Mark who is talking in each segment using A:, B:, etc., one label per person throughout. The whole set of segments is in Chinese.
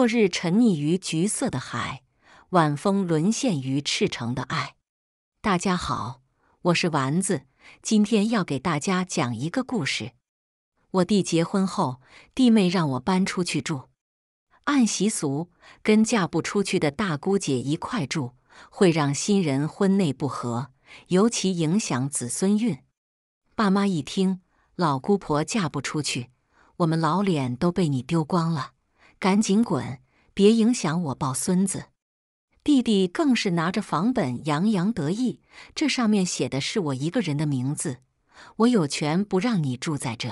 A: 落日沉溺于橘色的海，晚风沦陷于赤诚的爱。大家好，我是丸子，今天要给大家讲一个故事。我弟结婚后，弟妹让我搬出去住，按习俗跟嫁不出去的大姑姐一块住，会让新人婚内不和，尤其影响子孙运。爸妈一听，老姑婆嫁不出去，我们老脸都被你丢光了。赶紧滚，别影响我抱孙子！弟弟更是拿着房本洋洋得意，这上面写的是我一个人的名字，我有权不让你住在这。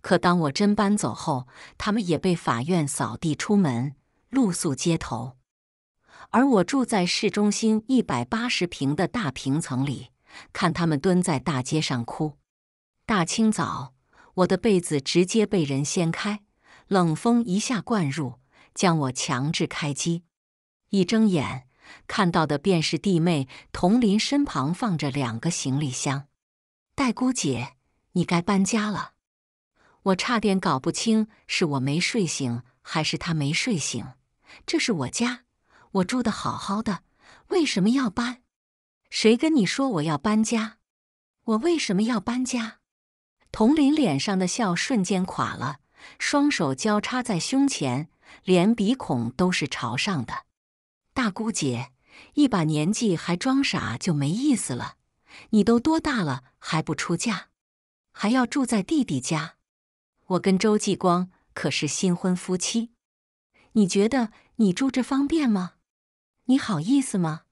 A: 可当我真搬走后，他们也被法院扫地出门，露宿街头。而我住在市中心一百八十平的大平层里，看他们蹲在大街上哭。大清早，我的被子直接被人掀开。冷风一下灌入，将我强制开机。一睁眼，看到的便是弟妹童林身旁放着两个行李箱。戴姑姐，你该搬家了。我差点搞不清是我没睡醒，还是他没睡醒。这是我家，我住的好好的，为什么要搬？谁跟你说我要搬家？我为什么要搬家？童林脸上的笑瞬间垮了。双手交叉在胸前，连鼻孔都是朝上的。大姑姐，一把年纪还装傻就没意思了。你都多大了还不出嫁，还要住在弟弟家？我跟周继光可是新婚夫妻，你觉得你住这方便吗？你好意思吗？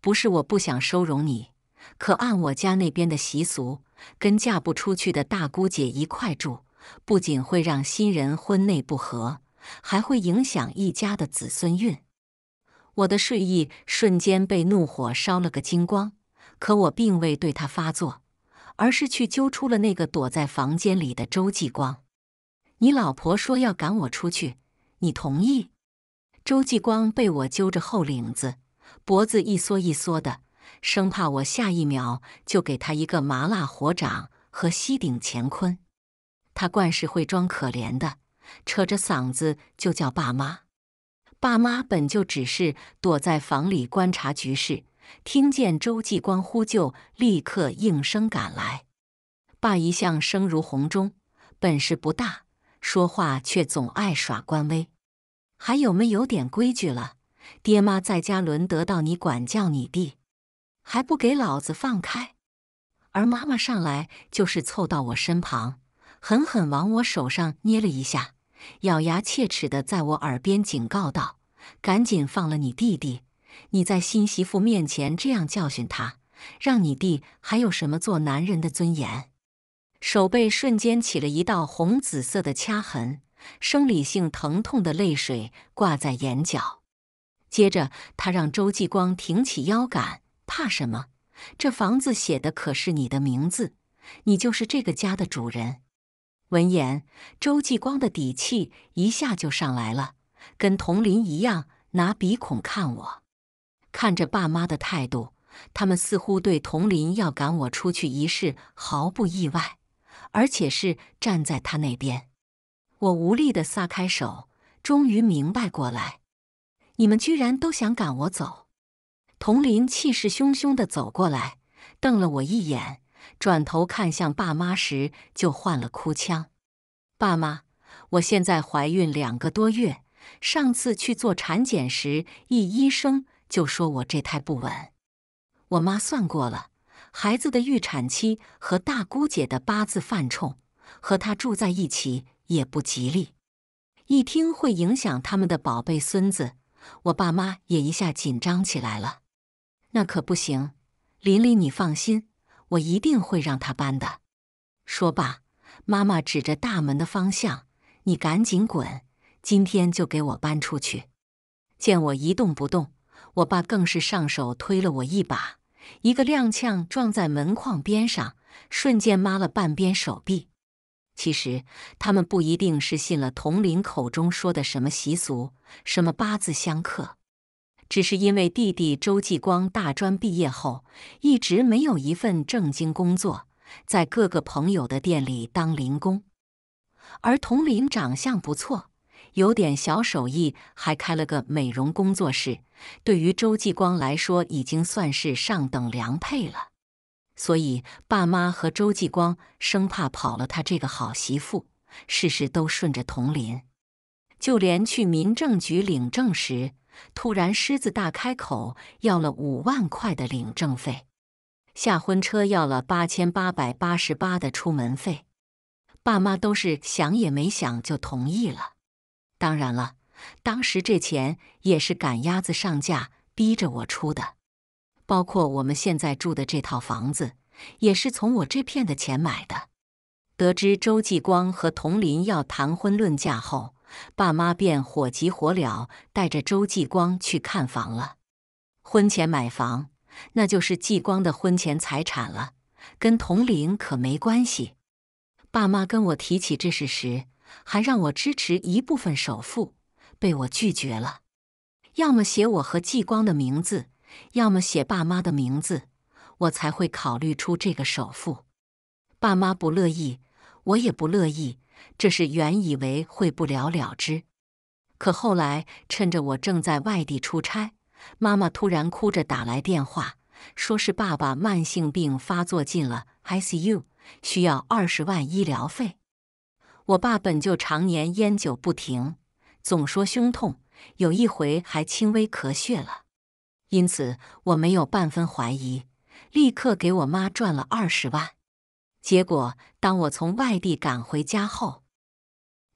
A: 不是我不想收容你，可按我家那边的习俗，跟嫁不出去的大姑姐一块住。不仅会让新人婚内不和，还会影响一家的子孙运。我的睡意瞬间被怒火烧了个精光，可我并未对他发作，而是去揪出了那个躲在房间里的周继光。你老婆说要赶我出去，你同意？周继光被我揪着后领子，脖子一缩一缩的，生怕我下一秒就给他一个麻辣火掌和吸顶乾坤。他惯是会装可怜的，扯着嗓子就叫爸妈。爸妈本就只是躲在房里观察局势，听见周继光呼救，立刻应声赶来。爸一向声如洪钟，本事不大，说话却总爱耍官威。还有没有点规矩了？爹妈在家轮得到你管教你弟，还不给老子放开？而妈妈上来就是凑到我身旁。狠狠往我手上捏了一下，咬牙切齿的在我耳边警告道：“赶紧放了你弟弟！你在新媳妇面前这样教训他，让你弟还有什么做男人的尊严？”手背瞬间起了一道红紫色的掐痕，生理性疼痛的泪水挂在眼角。接着，他让周继光挺起腰杆：“怕什么？这房子写的可是你的名字，你就是这个家的主人。”闻言，周继光的底气一下就上来了，跟童林一样拿鼻孔看我。看着爸妈的态度，他们似乎对童林要赶我出去一事毫不意外，而且是站在他那边。我无力地撒开手，终于明白过来，你们居然都想赶我走。童林气势汹汹地走过来，瞪了我一眼。转头看向爸妈时，就换了哭腔。爸妈，我现在怀孕两个多月，上次去做产检时，一医生就说我这胎不稳。我妈算过了，孩子的预产期和大姑姐的八字犯冲，和她住在一起也不吉利。一听会影响他们的宝贝孙子，我爸妈也一下紧张起来了。那可不行，林林，你放心。我一定会让他搬的。说罢，妈妈指着大门的方向：“你赶紧滚，今天就给我搬出去！”见我一动不动，我爸更是上手推了我一把，一个踉跄撞在门框边上，瞬间抹了半边手臂。其实他们不一定是信了童林口中说的什么习俗，什么八字相克。只是因为弟弟周继光大专毕业后一直没有一份正经工作，在各个朋友的店里当零工，而童林长相不错，有点小手艺，还开了个美容工作室，对于周继光来说已经算是上等良配了。所以爸妈和周继光生怕跑了他这个好媳妇，事事都顺着童林，就连去民政局领证时。突然，狮子大开口，要了五万块的领证费，下婚车要了八千八百八十八的出门费，爸妈都是想也没想就同意了。当然了，当时这钱也是赶鸭子上架，逼着我出的。包括我们现在住的这套房子，也是从我这片的钱买的。得知周继光和佟林要谈婚论嫁后。爸妈便火急火燎带着周继光去看房了。婚前买房，那就是继光的婚前财产了，跟同龄可没关系。爸妈跟我提起这事时，还让我支持一部分首付，被我拒绝了。要么写我和继光的名字，要么写爸妈的名字，我才会考虑出这个首付。爸妈不乐意，我也不乐意。这是原以为会不了了之，可后来趁着我正在外地出差，妈妈突然哭着打来电话，说是爸爸慢性病发作进了 I C U，需要二十万医疗费。我爸本就常年烟酒不停，总说胸痛，有一回还轻微咳血了，因此我没有半分怀疑，立刻给我妈转了二十万。结果，当我从外地赶回家后，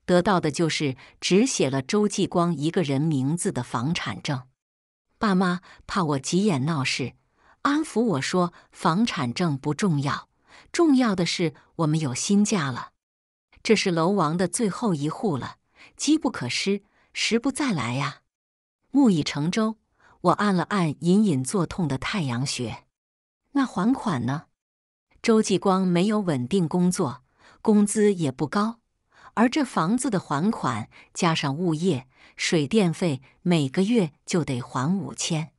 A: 得到的就是只写了周继光一个人名字的房产证。爸妈怕我急眼闹事，安抚我说：“房产证不重要，重要的是我们有新家了。这是楼王的最后一户了，机不可失，时不再来呀。”木已成舟，我按了按隐隐作痛的太阳穴。那还款呢？周继光没有稳定工作，工资也不高，而这房子的还款加上物业、水电费，每个月就得还五千。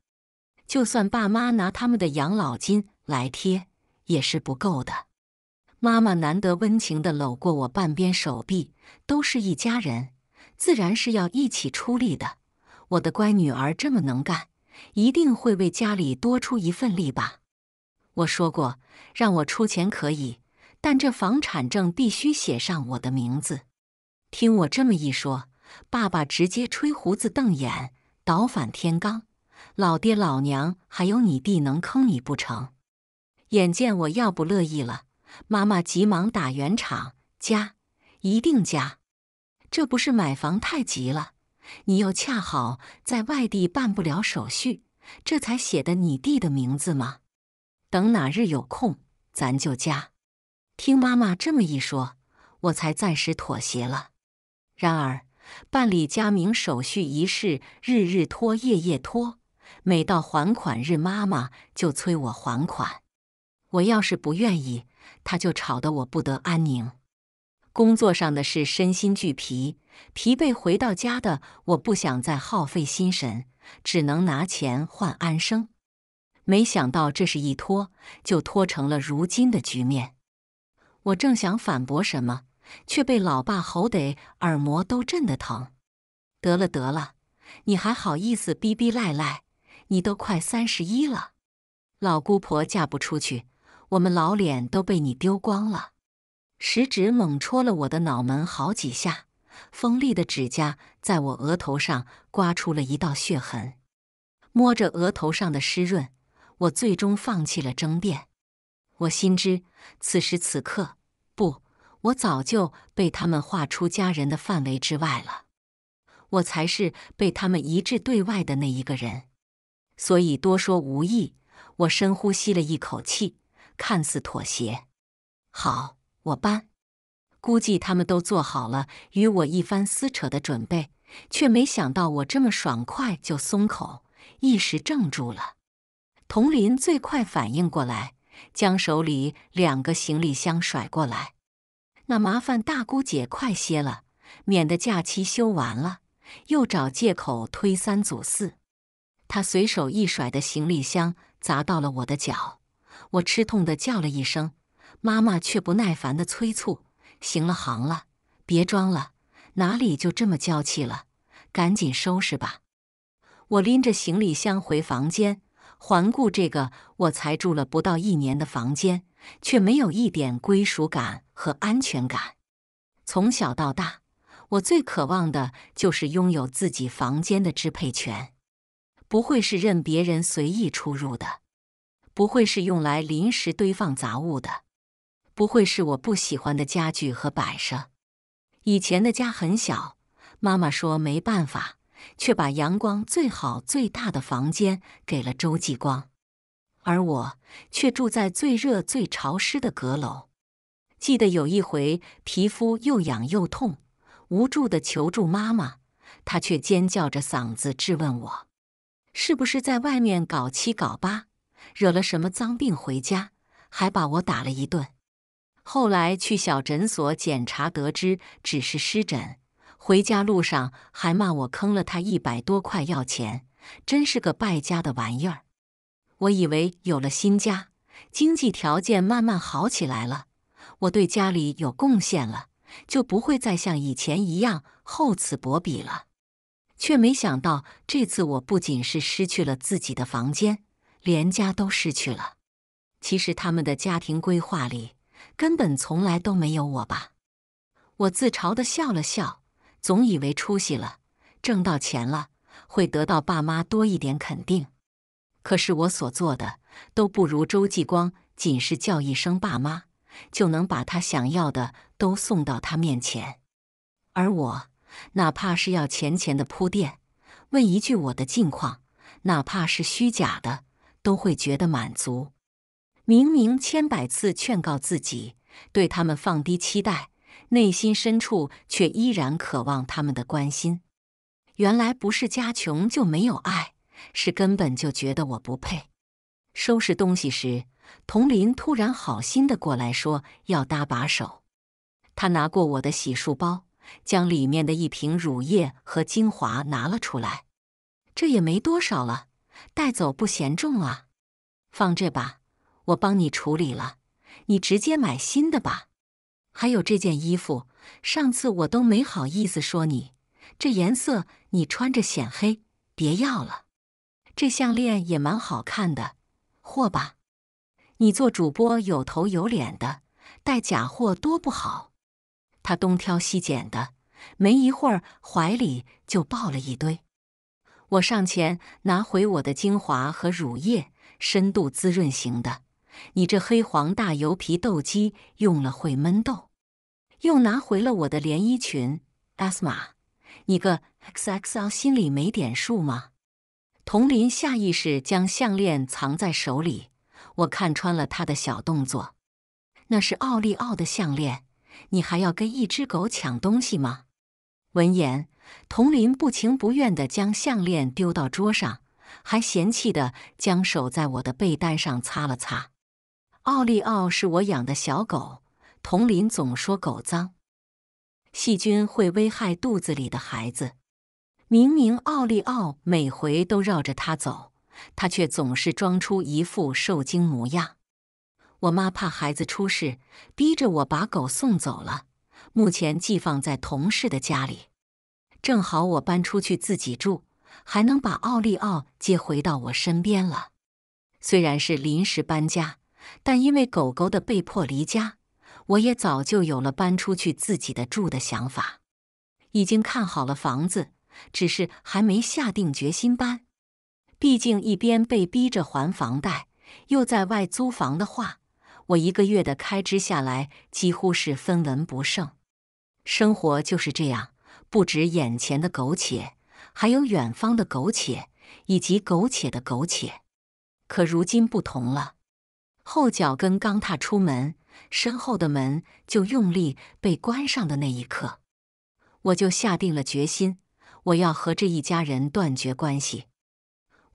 A: 就算爸妈拿他们的养老金来贴，也是不够的。妈妈难得温情地搂过我半边手臂，都是一家人，自然是要一起出力的。我的乖女儿这么能干，一定会为家里多出一份力吧。我说过，让我出钱可以，但这房产证必须写上我的名字。听我这么一说，爸爸直接吹胡子瞪眼，倒反天罡。老爹老娘还有你弟能坑你不成？眼见我要不乐意了，妈妈急忙打圆场：“加，一定加。这不是买房太急了，你又恰好在外地办不了手续，这才写的你弟的名字吗？”等哪日有空，咱就加。听妈妈这么一说，我才暂时妥协了。然而，办理加名手续一事，日日拖，夜夜拖。每到还款日，妈妈就催我还款。我要是不愿意，他就吵得我不得安宁。工作上的事，身心俱疲，疲惫回到家的我，不想再耗费心神，只能拿钱换安生。没想到这事一拖，就拖成了如今的局面。我正想反驳什么，却被老爸吼得耳膜都震得疼。得了得了，你还好意思逼逼赖赖？你都快三十一了，老姑婆嫁不出去，我们老脸都被你丢光了。食指猛戳了我的脑门好几下，锋利的指甲在我额头上刮出了一道血痕。摸着额头上的湿润。我最终放弃了争辩，我心知此时此刻不，我早就被他们划出家人的范围之外了，我才是被他们一致对外的那一个人，所以多说无益。我深呼吸了一口气，看似妥协。好，我搬。估计他们都做好了与我一番撕扯的准备，却没想到我这么爽快就松口，一时怔住了。佟林最快反应过来，将手里两个行李箱甩过来。那麻烦大姑姐快些了，免得假期休完了又找借口推三阻四。他随手一甩的行李箱砸到了我的脚，我吃痛的叫了一声。妈妈却不耐烦的催促：“行了行了，别装了，哪里就这么娇气了？赶紧收拾吧。”我拎着行李箱回房间。环顾这个我才住了不到一年的房间，却没有一点归属感和安全感。从小到大，我最渴望的就是拥有自己房间的支配权，不会是任别人随意出入的，不会是用来临时堆放杂物的，不会是我不喜欢的家具和摆设。以前的家很小，妈妈说没办法。却把阳光最好最大的房间给了周继光，而我却住在最热最潮湿的阁楼。记得有一回，皮肤又痒又痛，无助地求助妈妈，她却尖叫着嗓子质问我：“是不是在外面搞七搞八，惹了什么脏病？回家还把我打了一顿。”后来去小诊所检查，得知只是湿疹。回家路上还骂我坑了他一百多块要钱，真是个败家的玩意儿。我以为有了新家，经济条件慢慢好起来了，我对家里有贡献了，就不会再像以前一样厚此薄彼了。却没想到这次我不仅是失去了自己的房间，连家都失去了。其实他们的家庭规划里根本从来都没有我吧？我自嘲地笑了笑。总以为出息了，挣到钱了，会得到爸妈多一点肯定。可是我所做的都不如周继光，仅是叫一声爸妈，就能把他想要的都送到他面前。而我，哪怕是要钱钱的铺垫，问一句我的近况，哪怕是虚假的，都会觉得满足。明明千百次劝告自己，对他们放低期待。内心深处却依然渴望他们的关心。原来不是家穷就没有爱，是根本就觉得我不配。收拾东西时，童林突然好心的过来说要搭把手。他拿过我的洗漱包，将里面的一瓶乳液和精华拿了出来。这也没多少了，带走不嫌重啊？放这吧，我帮你处理了，你直接买新的吧。还有这件衣服，上次我都没好意思说你，这颜色你穿着显黑，别要了。这项链也蛮好看的，货吧？你做主播有头有脸的，带假货多不好。他东挑西拣的，没一会儿怀里就抱了一堆。我上前拿回我的精华和乳液，深度滋润型的，你这黑黄大油皮痘肌用了会闷痘。又拿回了我的连衣裙 S 码，你个 XXL 心里没点数吗？童林下意识将项链藏在手里，我看穿了他的小动作。那是奥利奥的项链，你还要跟一只狗抢东西吗？闻言，童林不情不愿地将项链丢到桌上，还嫌弃地将手在我的被单上擦了擦。奥利奥是我养的小狗。同林总说狗脏，细菌会危害肚子里的孩子。明明奥利奥每回都绕着他走，他却总是装出一副受惊模样。我妈怕孩子出事，逼着我把狗送走了。目前寄放在同事的家里，正好我搬出去自己住，还能把奥利奥接回到我身边了。虽然是临时搬家，但因为狗狗的被迫离家。我也早就有了搬出去自己的住的想法，已经看好了房子，只是还没下定决心搬。毕竟一边被逼着还房贷，又在外租房的话，我一个月的开支下来几乎是分文不剩。生活就是这样，不止眼前的苟且，还有远方的苟且，以及苟且的苟且。可如今不同了，后脚跟刚踏出门。身后的门就用力被关上的那一刻，我就下定了决心，我要和这一家人断绝关系。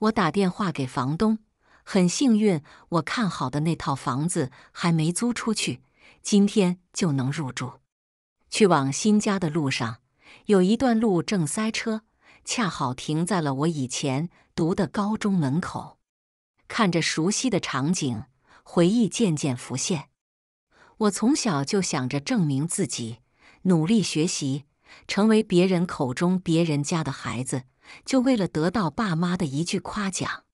A: 我打电话给房东，很幸运，我看好的那套房子还没租出去，今天就能入住。去往新家的路上，有一段路正塞车，恰好停在了我以前读的高中门口。看着熟悉的场景，回忆渐渐浮现。我从小就想着证明自己，努力学习，成为别人口中别人家的孩子，就为了得到爸妈的一句夸奖。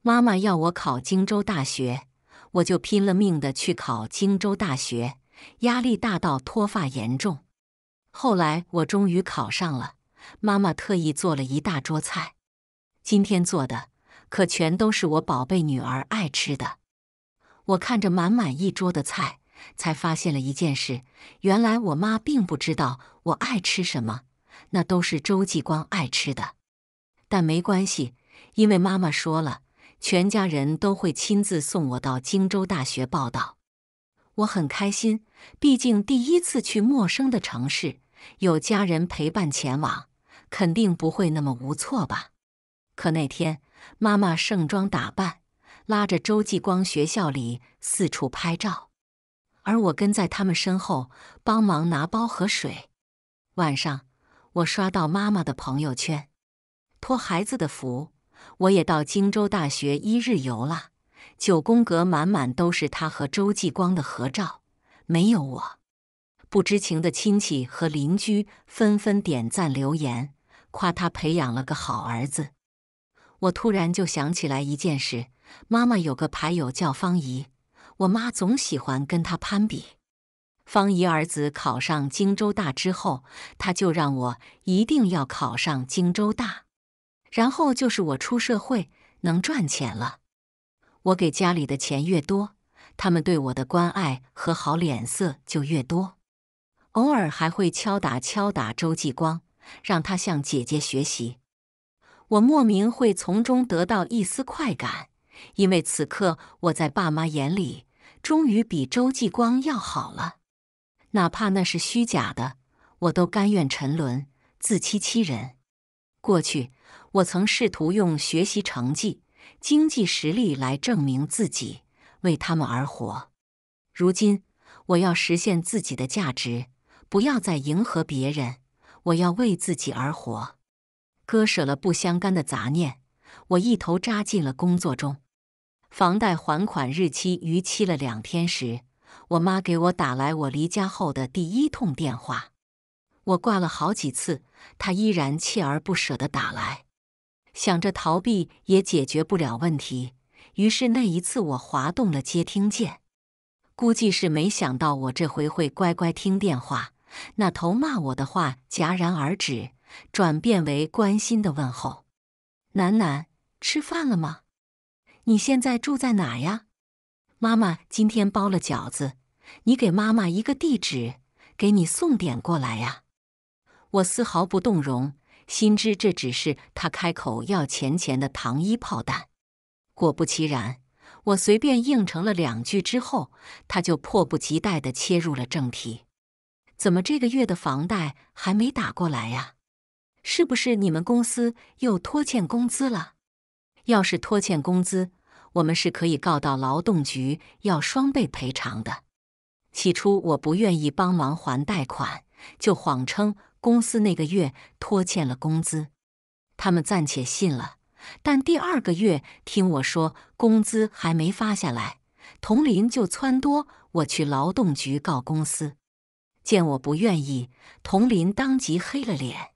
A: 妈妈要我考荆州大学，我就拼了命的去考荆州大学，压力大到脱发严重。后来我终于考上了，妈妈特意做了一大桌菜，今天做的可全都是我宝贝女儿爱吃的。我看着满满一桌的菜。才发现了一件事，原来我妈并不知道我爱吃什么，那都是周继光爱吃的。但没关系，因为妈妈说了，全家人都会亲自送我到荆州大学报到。我很开心，毕竟第一次去陌生的城市，有家人陪伴前往，肯定不会那么无措吧。可那天，妈妈盛装打扮，拉着周继光，学校里四处拍照。而我跟在他们身后帮忙拿包和水。晚上，我刷到妈妈的朋友圈，托孩子的福，我也到荆州大学一日游了。九宫格满满都是他和周继光的合照，没有我。不知情的亲戚和邻居纷纷点赞留言，夸他培养了个好儿子。我突然就想起来一件事：妈妈有个牌友叫方姨。我妈总喜欢跟他攀比。方姨儿子考上荆州大之后，他就让我一定要考上荆州大，然后就是我出社会能赚钱了。我给家里的钱越多，他们对我的关爱和好脸色就越多。偶尔还会敲打敲打周继光，让他向姐姐学习。我莫名会从中得到一丝快感，因为此刻我在爸妈眼里。终于比周继光要好了，哪怕那是虚假的，我都甘愿沉沦、自欺欺人。过去，我曾试图用学习成绩、经济实力来证明自己，为他们而活。如今，我要实现自己的价值，不要再迎合别人，我要为自己而活。割舍了不相干的杂念，我一头扎进了工作中。房贷还款日期逾期了两天时，我妈给我打来我离家后的第一通电话。我挂了好几次，她依然锲而不舍地打来。想着逃避也解决不了问题，于是那一次我滑动了接听键。估计是没想到我这回会乖乖听电话，那头骂我的话戛然而止，转变为关心的问候：“楠楠，吃饭了吗？”你现在住在哪呀？妈妈今天包了饺子，你给妈妈一个地址，给你送点过来呀。我丝毫不动容，心知这只是他开口要钱钱的糖衣炮弹。果不其然，我随便应承了两句之后，他就迫不及待地切入了正题：怎么这个月的房贷还没打过来呀？是不是你们公司又拖欠工资了？要是拖欠工资，我们是可以告到劳动局要双倍赔偿的。起初我不愿意帮忙还贷款，就谎称公司那个月拖欠了工资，他们暂且信了。但第二个月听我说工资还没发下来，童林就撺掇我去劳动局告公司。见我不愿意，童林当即黑了脸：“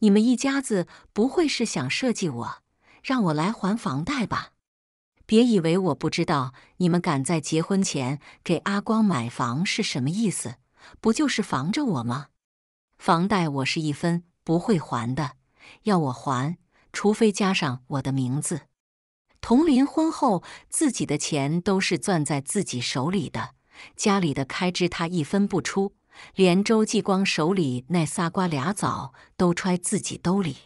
A: 你们一家子不会是想设计我？”让我来还房贷吧！别以为我不知道你们敢在结婚前给阿光买房是什么意思，不就是防着我吗？房贷我是一分不会还的，要我还，除非加上我的名字。童林婚后自己的钱都是攥在自己手里的，家里的开支他一分不出，连周继光手里那仨瓜俩枣都揣自己兜里。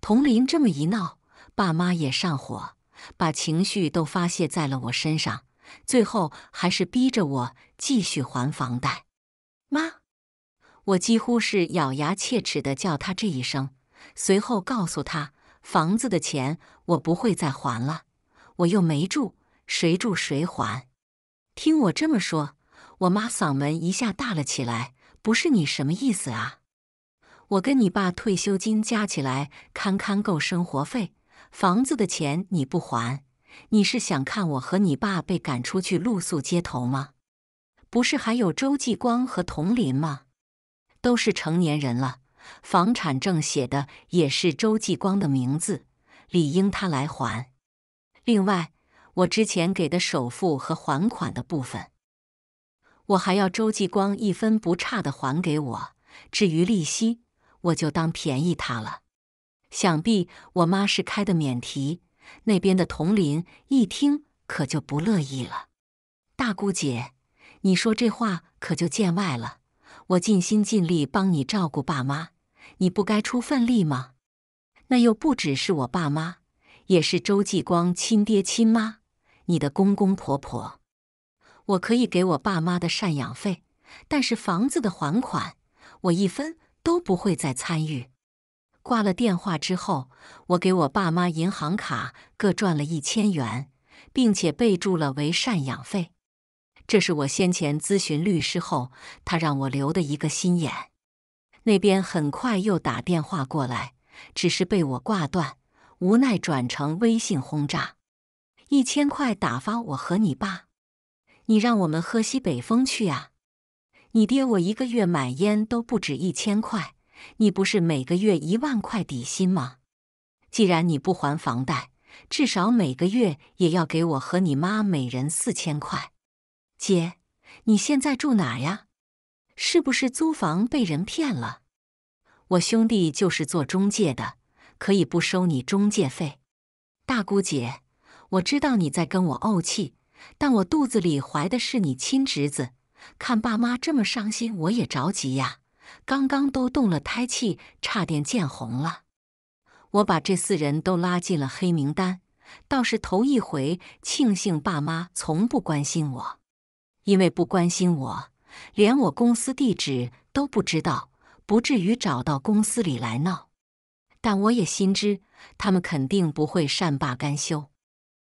A: 童林这么一闹。爸妈也上火，把情绪都发泄在了我身上，最后还是逼着我继续还房贷。妈，我几乎是咬牙切齿的叫他这一声，随后告诉他，房子的钱我不会再还了，我又没住，谁住谁还。听我这么说，我妈嗓门一下大了起来：“不是你什么意思啊？我跟你爸退休金加起来堪堪够生活费。”房子的钱你不还，你是想看我和你爸被赶出去露宿街头吗？不是还有周继光和童林吗？都是成年人了，房产证写的也是周继光的名字，理应他来还。另外，我之前给的首付和还款的部分，我还要周继光一分不差的还给我。至于利息，我就当便宜他了。想必我妈是开的免提，那边的同林一听可就不乐意了。大姑姐，你说这话可就见外了。我尽心尽力帮你照顾爸妈，你不该出份力吗？那又不只是我爸妈，也是周继光亲爹亲妈，你的公公婆婆。我可以给我爸妈的赡养费，但是房子的还款，我一分都不会再参与。挂了电话之后，我给我爸妈银行卡各赚了一千元，并且备注了为赡养费。这是我先前咨询律师后，他让我留的一个心眼。那边很快又打电话过来，只是被我挂断，无奈转成微信轰炸。一千块打发我和你爸，你让我们喝西北风去啊！你爹我一个月买烟都不止一千块。你不是每个月一万块底薪吗？既然你不还房贷，至少每个月也要给我和你妈每人四千块。姐，你现在住哪呀？是不是租房被人骗了？我兄弟就是做中介的，可以不收你中介费。大姑姐，我知道你在跟我怄气，但我肚子里怀的是你亲侄子，看爸妈这么伤心，我也着急呀。刚刚都动了胎气，差点见红了。我把这四人都拉进了黑名单，倒是头一回庆幸爸妈从不关心我，因为不关心我，连我公司地址都不知道，不至于找到公司里来闹。但我也心知，他们肯定不会善罢甘休。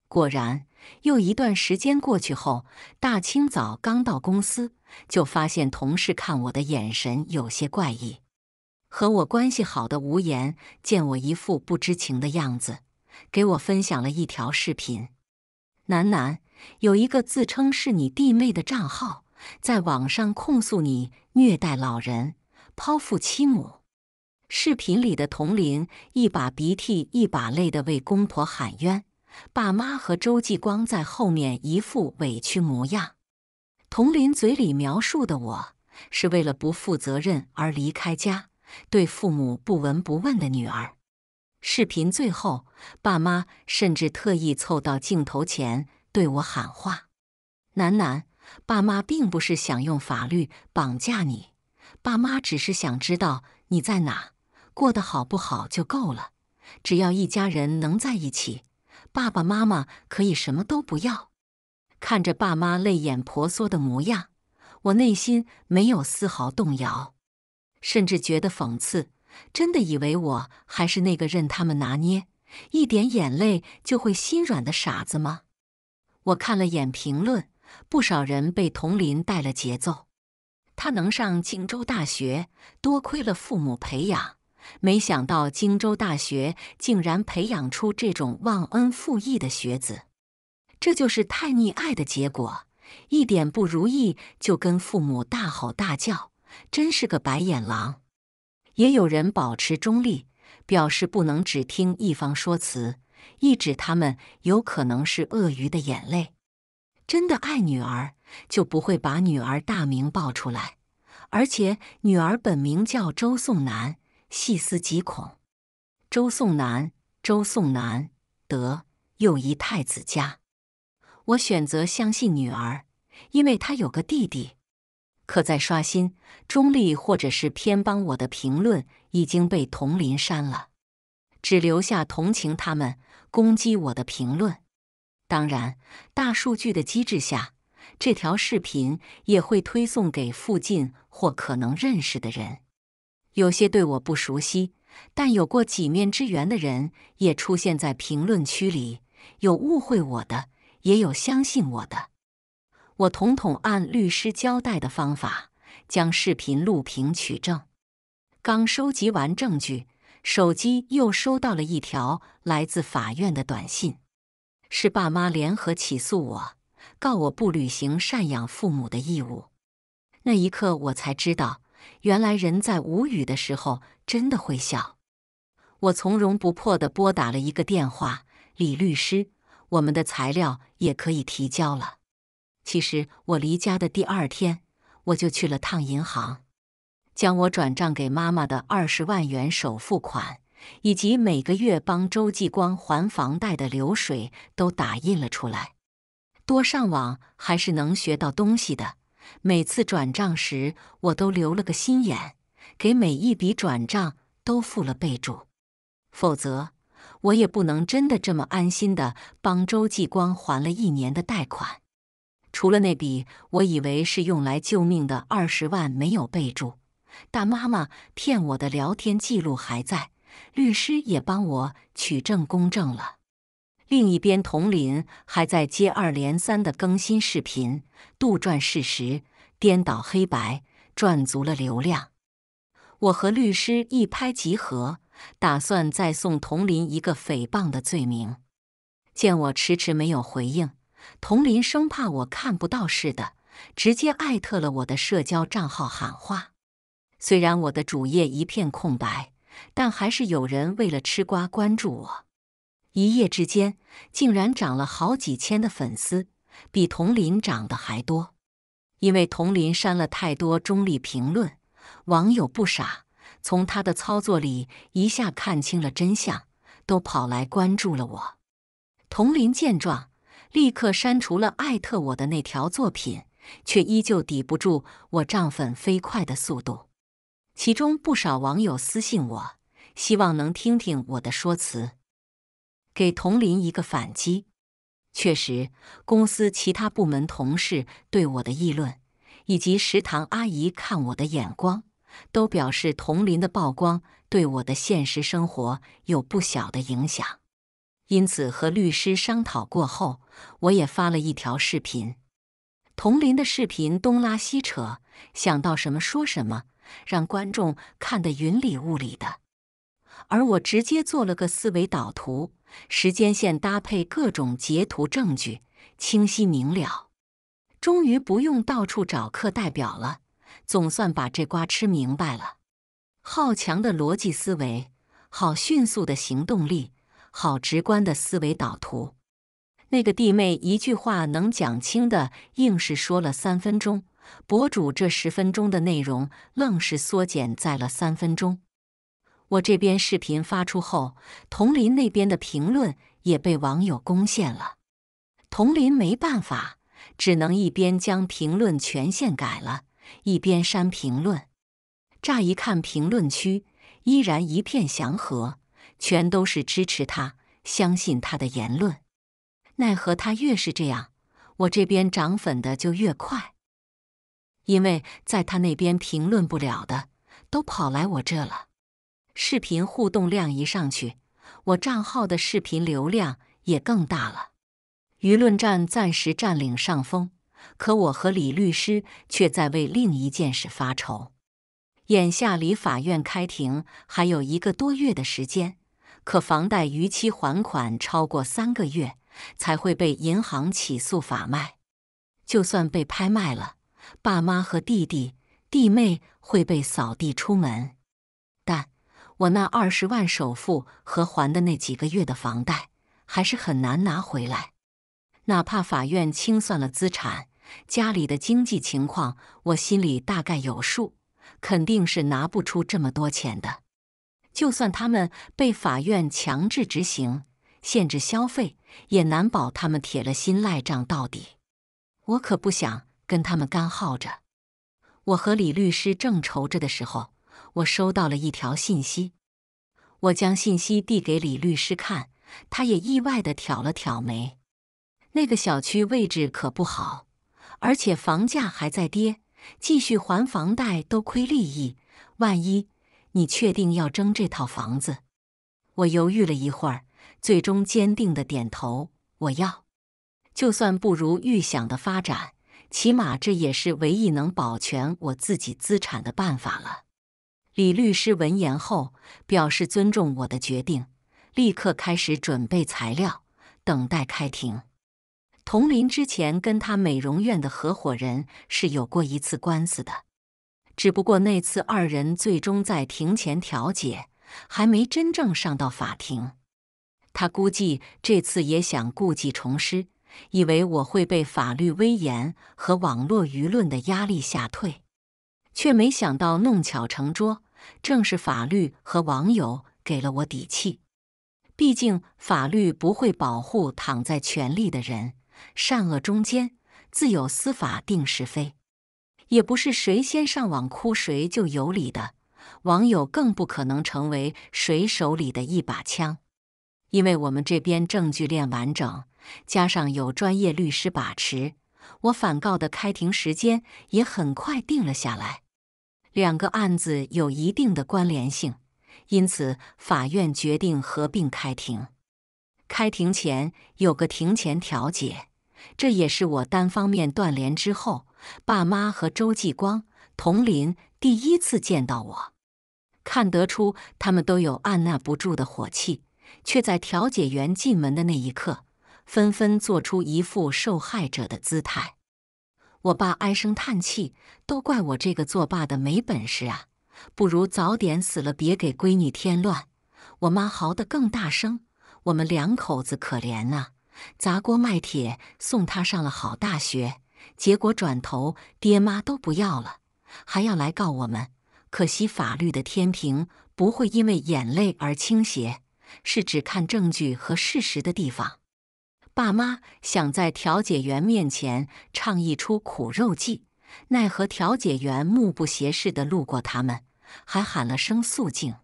A: 果然。又一段时间过去后，大清早刚到公司，就发现同事看我的眼神有些怪异。和我关系好的无言见我一副不知情的样子，给我分享了一条视频：楠楠有一个自称是你弟妹的账号，在网上控诉你虐待老人、抛腹弃母。视频里的童林一把鼻涕一把泪的为公婆喊冤。爸妈和周继光在后面一副委屈模样。童林嘴里描述的我是为了不负责任而离开家、对父母不闻不问的女儿。视频最后，爸妈甚至特意凑到镜头前对我喊话：“楠楠，爸妈并不是想用法律绑架你，爸妈只是想知道你在哪，过得好不好就够了。只要一家人能在一起。”爸爸妈妈可以什么都不要，看着爸妈泪眼婆娑的模样，我内心没有丝毫动摇，甚至觉得讽刺。真的以为我还是那个任他们拿捏、一点眼泪就会心软的傻子吗？我看了眼评论，不少人被童林带了节奏。他能上荆州大学，多亏了父母培养。没想到荆州大学竟然培养出这种忘恩负义的学子，这就是太溺爱的结果。一点不如意就跟父母大吼大叫，真是个白眼狼。也有人保持中立，表示不能只听一方说辞，一指他们有可能是鳄鱼的眼泪。真的爱女儿，就不会把女儿大名报出来，而且女儿本名叫周颂南。细思极恐，周颂南，周颂南，德又一太子家。我选择相信女儿，因为她有个弟弟。可在刷新中立或者是偏帮我的评论已经被同林删了，只留下同情他们攻击我的评论。当然，大数据的机制下，这条视频也会推送给附近或可能认识的人。有些对我不熟悉，但有过几面之缘的人也出现在评论区里，有误会我的，也有相信我的。我统统按律师交代的方法，将视频录屏取证。刚收集完证据，手机又收到了一条来自法院的短信，是爸妈联合起诉我，告我不履行赡养父母的义务。那一刻，我才知道。原来人在无语的时候真的会笑。我从容不迫地拨打了一个电话，李律师，我们的材料也可以提交了。其实我离家的第二天，我就去了趟银行，将我转账给妈妈的二十万元首付款，以及每个月帮周继光还房贷的流水都打印了出来。多上网还是能学到东西的。每次转账时，我都留了个心眼，给每一笔转账都附了备注。否则，我也不能真的这么安心的帮周继光还了一年的贷款。除了那笔我以为是用来救命的二十万没有备注，但妈妈骗我的聊天记录还在，律师也帮我取证公证了。另一边，佟林还在接二连三的更新视频，杜撰事实，颠倒黑白，赚足了流量。我和律师一拍即合，打算再送佟林一个诽谤的罪名。见我迟迟没有回应，佟林生怕我看不到似的，直接艾特了我的社交账号喊话。虽然我的主页一片空白，但还是有人为了吃瓜关注我。一夜之间，竟然涨了好几千的粉丝，比佟林涨得还多。因为佟林删了太多中立评论，网友不傻，从他的操作里一下看清了真相，都跑来关注了我。佟林见状，立刻删除了艾特我的那条作品，却依旧抵不住我涨粉飞快的速度。其中不少网友私信我，希望能听听我的说辞。给童林一个反击。确实，公司其他部门同事对我的议论，以及食堂阿姨看我的眼光，都表示童林的曝光对我的现实生活有不小的影响。因此，和律师商讨过后，我也发了一条视频。童林的视频东拉西扯，想到什么说什么，让观众看得云里雾里的。而我直接做了个思维导图，时间线搭配各种截图证据，清晰明了。终于不用到处找课代表了，总算把这瓜吃明白了。好强的逻辑思维，好迅速的行动力，好直观的思维导图。那个弟妹一句话能讲清的，硬是说了三分钟；博主这十分钟的内容，愣是缩减在了三分钟。我这边视频发出后，佟林那边的评论也被网友攻陷了。佟林没办法，只能一边将评论权限改了，一边删评论。乍一看评论区依然一片祥和，全都是支持他、相信他的言论。奈何他越是这样，我这边涨粉的就越快，因为在他那边评论不了的，都跑来我这了。视频互动量一上去，我账号的视频流量也更大了。舆论战暂时占领上风，可我和李律师却在为另一件事发愁。眼下离法院开庭还有一个多月的时间，可房贷逾期还款超过三个月才会被银行起诉法卖。就算被拍卖了，爸妈和弟弟弟妹会被扫地出门，但。我那二十万首付和还的那几个月的房贷，还是很难拿回来。哪怕法院清算了资产，家里的经济情况，我心里大概有数，肯定是拿不出这么多钱的。就算他们被法院强制执行，限制消费，也难保他们铁了心赖账到底。我可不想跟他们干耗着。我和李律师正愁着的时候。我收到了一条信息，我将信息递给李律师看，他也意外的挑了挑眉。那个小区位置可不好，而且房价还在跌，继续还房贷都亏利益。万一你确定要争这套房子？我犹豫了一会儿，最终坚定的点头。我要，就算不如预想的发展，起码这也是唯一能保全我自己资产的办法了。李律师闻言后，表示尊重我的决定，立刻开始准备材料，等待开庭。童林之前跟他美容院的合伙人是有过一次官司的，只不过那次二人最终在庭前调解，还没真正上到法庭。他估计这次也想故技重施，以为我会被法律威严和网络舆论的压力吓退。却没想到弄巧成拙，正是法律和网友给了我底气。毕竟法律不会保护躺在权力的人，善恶中间自有司法定是非，也不是谁先上网哭谁就有理的。网友更不可能成为谁手里的一把枪，因为我们这边证据链完整，加上有专业律师把持。我反告的开庭时间也很快定了下来，两个案子有一定的关联性，因此法院决定合并开庭。开庭前有个庭前调解，这也是我单方面断联之后，爸妈和周继光、童林第一次见到我。看得出他们都有按捺不住的火气，却在调解员进门的那一刻。纷纷做出一副受害者的姿态。我爸唉声叹气：“都怪我这个做爸的没本事啊，不如早点死了，别给闺女添乱。”我妈嚎得更大声：“我们两口子可怜啊，砸锅卖铁送他上了好大学，结果转头爹妈都不要了，还要来告我们。可惜法律的天平不会因为眼泪而倾斜，是只看证据和事实的地方。”爸妈想在调解员面前唱一出苦肉计，奈何调解员目不斜视的路过他们，还喊了声肃静。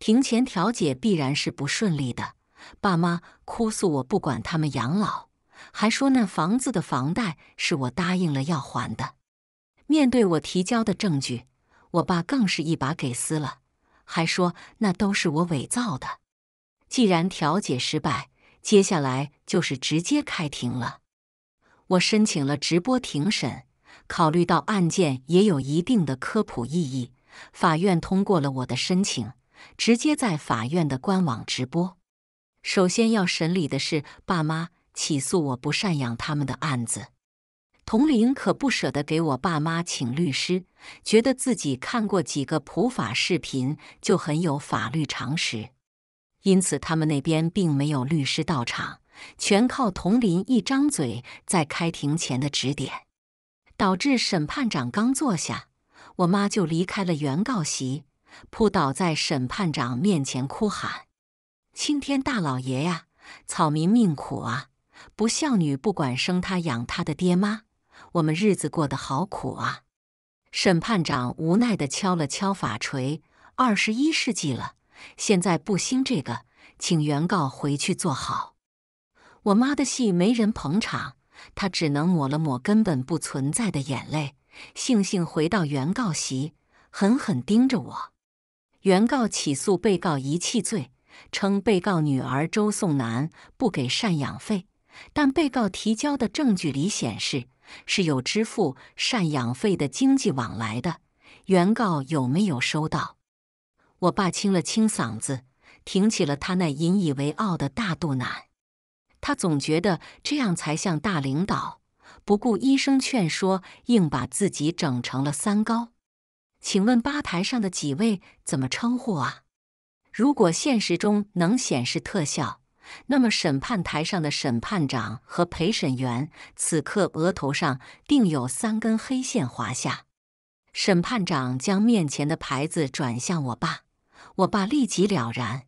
A: 庭前调解必然是不顺利的。爸妈哭诉我不管他们养老，还说那房子的房贷是我答应了要还的。面对我提交的证据，我爸更是一把给撕了，还说那都是我伪造的。既然调解失败，接下来就是直接开庭了。我申请了直播庭审，考虑到案件也有一定的科普意义，法院通过了我的申请，直接在法院的官网直播。首先要审理的是爸妈起诉我不赡养他们的案子。童林可不舍得给我爸妈请律师，觉得自己看过几个普法视频就很有法律常识。因此，他们那边并没有律师到场，全靠佟林一张嘴在开庭前的指点，导致审判长刚坐下，我妈就离开了原告席，扑倒在审判长面前哭喊：“青天大老爷呀，草民命苦啊！不孝女不管生她养她的爹妈，我们日子过得好苦啊！”审判长无奈地敲了敲法锤：“二十一世纪了。”现在不兴这个，请原告回去坐好。我妈的戏没人捧场，她只能抹了抹根本不存在的眼泪，悻悻回到原告席，狠狠盯着我。原告起诉被告遗弃罪，称被告女儿周颂南不给赡养费，但被告提交的证据里显示是有支付赡养费的经济往来的，原告有没有收到？我爸清了清嗓子，挺起了他那引以为傲的大肚腩。他总觉得这样才像大领导，不顾医生劝说，硬把自己整成了三高。请问吧台上的几位怎么称呼啊？如果现实中能显示特效，那么审判台上的审判长和陪审员此刻额头上定有三根黑线划下。审判长将面前的牌子转向我爸。我爸立即了然，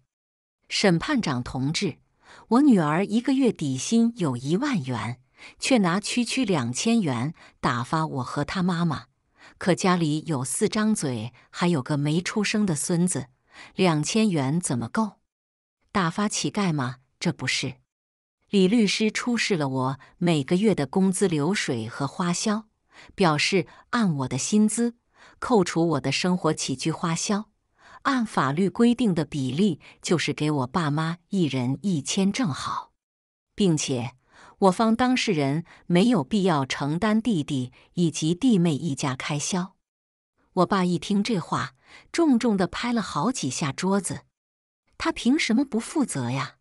A: 审判长同志，我女儿一个月底薪有一万元，却拿区区两千元打发我和她妈妈。可家里有四张嘴，还有个没出生的孙子，两千元怎么够？打发乞丐吗？这不是。李律师出示了我每个月的工资流水和花销，表示按我的薪资扣除我的生活起居花销。按法律规定的比例，就是给我爸妈一人一千，正好，并且我方当事人没有必要承担弟弟以及弟妹一家开销。我爸一听这话，重重的拍了好几下桌子。他凭什么不负责呀？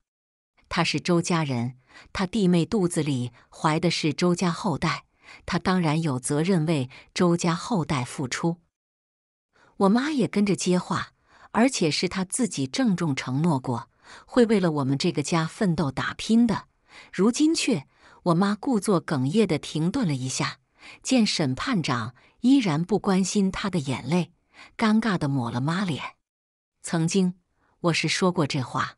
A: 他是周家人，他弟妹肚子里怀的是周家后代，他当然有责任为周家后代付出。我妈也跟着接话。而且是他自己郑重承诺过，会为了我们这个家奋斗打拼的。如今却，我妈故作哽咽的停顿了一下，见审判长依然不关心她的眼泪，尴尬的抹了抹脸。曾经我是说过这话，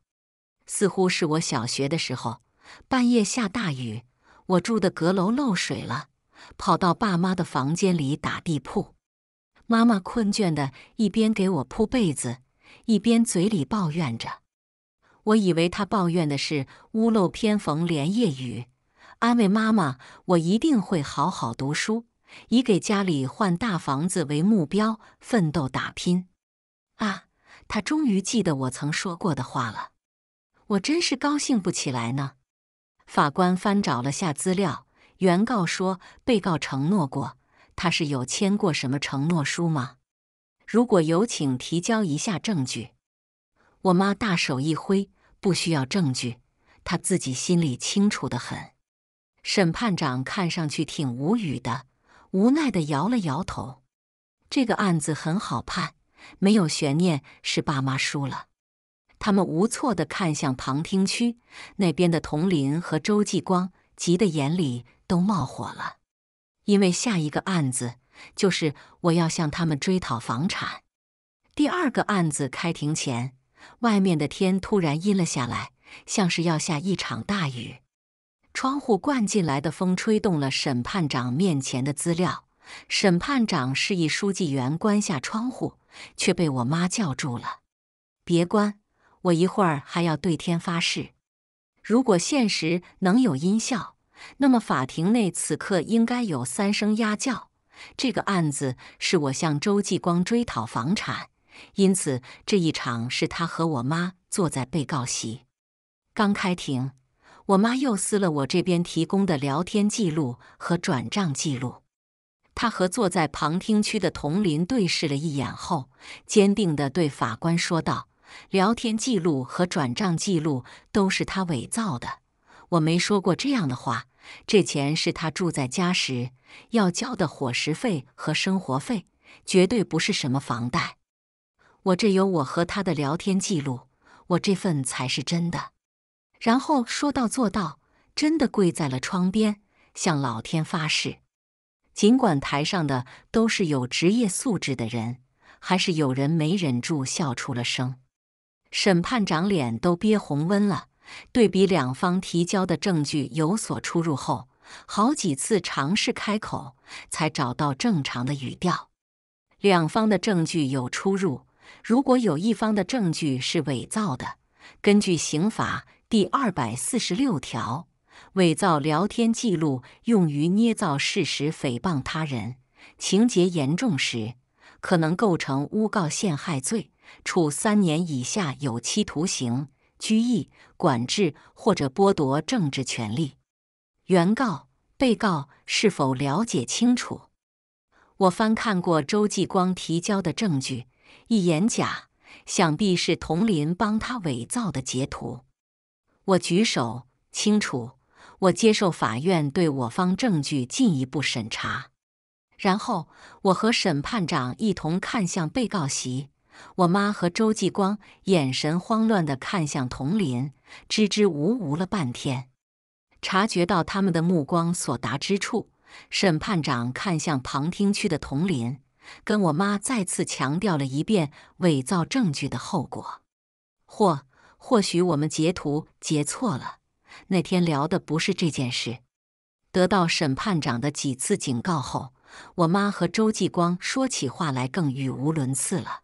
A: 似乎是我小学的时候，半夜下大雨，我住的阁楼漏水了，跑到爸妈的房间里打地铺。妈妈困倦的一边给我铺被子。一边嘴里抱怨着，我以为他抱怨的是“屋漏偏逢连夜雨”，安慰妈妈：“我一定会好好读书，以给家里换大房子为目标奋斗打拼。”啊，他终于记得我曾说过的话了，我真是高兴不起来呢。法官翻找了下资料，原告说被告承诺过，他是有签过什么承诺书吗？如果有，请提交一下证据。我妈大手一挥，不需要证据，她自己心里清楚的很。审判长看上去挺无语的，无奈的摇了摇头。这个案子很好判，没有悬念，是爸妈输了。他们无措的看向旁听区那边的佟林和周继光，急得眼里都冒火了，因为下一个案子。就是我要向他们追讨房产。第二个案子开庭前，外面的天突然阴了下来，像是要下一场大雨。窗户灌进来的风吹动了审判长面前的资料。审判长示意书记员关下窗户，却被我妈叫住了：“别关，我一会儿还要对天发誓。如果现实能有音效，那么法庭内此刻应该有三声鸭叫。”这个案子是我向周继光追讨房产，因此这一场是他和我妈坐在被告席。刚开庭，我妈又撕了我这边提供的聊天记录和转账记录。她和坐在旁听区的童林对视了一眼后，坚定地对法官说道：“聊天记录和转账记录都是他伪造的，我没说过这样的话。”这钱是他住在家时要交的伙食费和生活费，绝对不是什么房贷。我这有我和他的聊天记录，我这份才是真的。然后说到做到，真的跪在了窗边，向老天发誓。尽管台上的都是有职业素质的人，还是有人没忍住笑出了声。审判长脸都憋红温了。对比两方提交的证据有所出入后，好几次尝试开口，才找到正常的语调。两方的证据有出入，如果有一方的证据是伪造的，根据刑法第二百四十六条，伪造聊天记录用于捏造事实诽谤他人，情节严重时，可能构成诬告陷害罪，处三年以下有期徒刑。拘役、管制或者剥夺政治权利，原告、被告是否了解清楚？我翻看过周继光提交的证据，一眼假，想必是佟林帮他伪造的截图。我举手，清楚，我接受法院对我方证据进一步审查。然后，我和审判长一同看向被告席。我妈和周继光眼神慌乱地看向佟林，支支吾吾了半天。察觉到他们的目光所达之处，审判长看向旁听区的佟林，跟我妈再次强调了一遍伪造证据的后果。或或许我们截图截错了，那天聊的不是这件事。得到审判长的几次警告后，我妈和周继光说起话来更语无伦次了。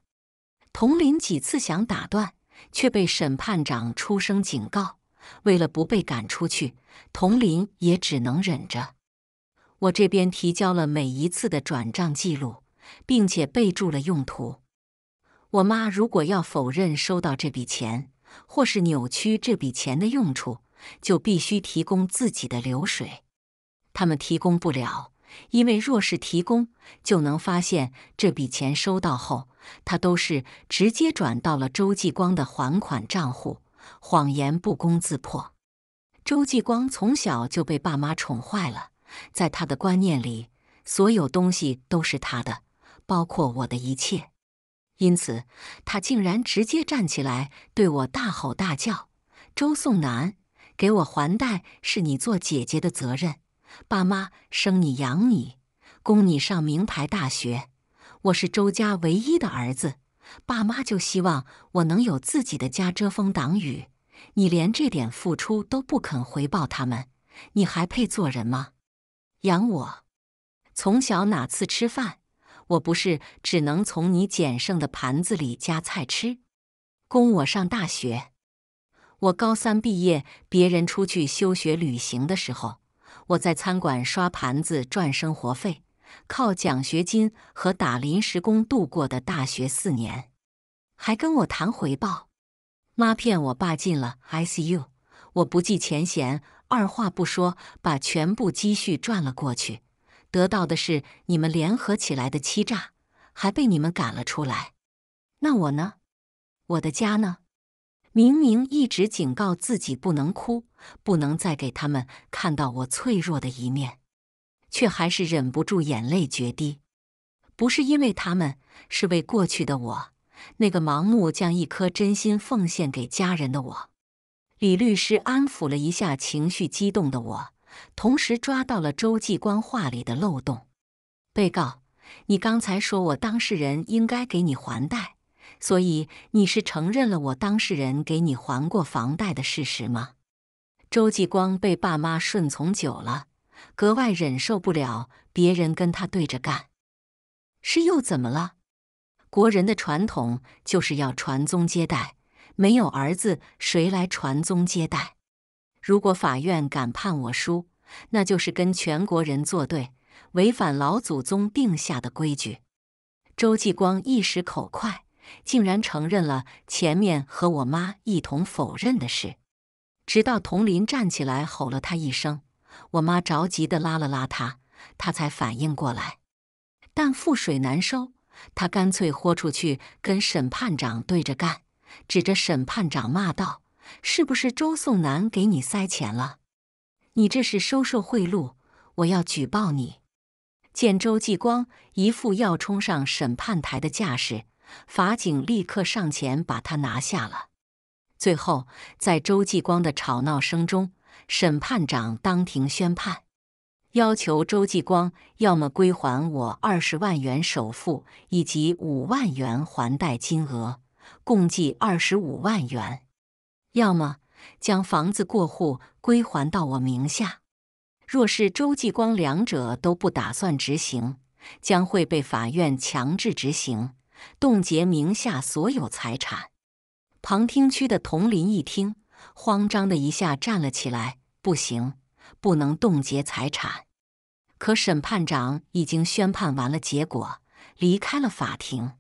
A: 童林几次想打断，却被审判长出声警告。为了不被赶出去，童林也只能忍着。我这边提交了每一次的转账记录，并且备注了用途。我妈如果要否认收到这笔钱，或是扭曲这笔钱的用处，就必须提供自己的流水。他们提供不了，因为若是提供，就能发现这笔钱收到后。他都是直接转到了周继光的还款账户，谎言不攻自破。周继光从小就被爸妈宠坏了，在他的观念里，所有东西都是他的，包括我的一切。因此，他竟然直接站起来对我大吼大叫：“周颂南，给我还贷是你做姐姐的责任，爸妈生你养你，供你上名牌大学。”我是周家唯一的儿子，爸妈就希望我能有自己的家遮风挡雨。你连这点付出都不肯回报他们，你还配做人吗？养我，从小哪次吃饭，我不是只能从你捡剩的盘子里夹菜吃？供我上大学，我高三毕业，别人出去休学旅行的时候，我在餐馆刷盘子赚生活费。靠奖学金和打临时工度过的大学四年，还跟我谈回报？妈骗我爸进了 i c u 我不计前嫌，二话不说把全部积蓄转了过去，得到的是你们联合起来的欺诈，还被你们赶了出来。那我呢？我的家呢？明明一直警告自己不能哭，不能再给他们看到我脆弱的一面。却还是忍不住眼泪决堤，不是因为他们，是为过去的我，那个盲目将一颗真心奉献给家人的我。李律师安抚了一下情绪激动的我，同时抓到了周继光话里的漏洞。被告，你刚才说我当事人应该给你还贷，所以你是承认了我当事人给你还过房贷的事实吗？周继光被爸妈顺从久了。格外忍受不了别人跟他对着干，是又怎么了？国人的传统就是要传宗接代，没有儿子谁来传宗接代？如果法院敢判我输，那就是跟全国人作对，违反老祖宗定下的规矩。周继光一时口快，竟然承认了前面和我妈一同否认的事，直到佟林站起来吼了他一声。我妈着急地拉了拉他，他才反应过来。但覆水难收，他干脆豁出去跟审判长对着干，指着审判长骂道：“是不是周颂南给你塞钱了？你这是收受贿赂，我要举报你！”见周继光一副要冲上审判台的架势，法警立刻上前把他拿下了。最后，在周继光的吵闹声中。审判长当庭宣判，要求周继光要么归还我二十万元首付以及五万元还贷金额，共计二十五万元；要么将房子过户归还到我名下。若是周继光两者都不打算执行，将会被法院强制执行，冻结名下所有财产。旁听区的佟林一听。慌张的一下站了起来，不行，不能冻结财产。可审判长已经宣判完了，结果离开了法庭。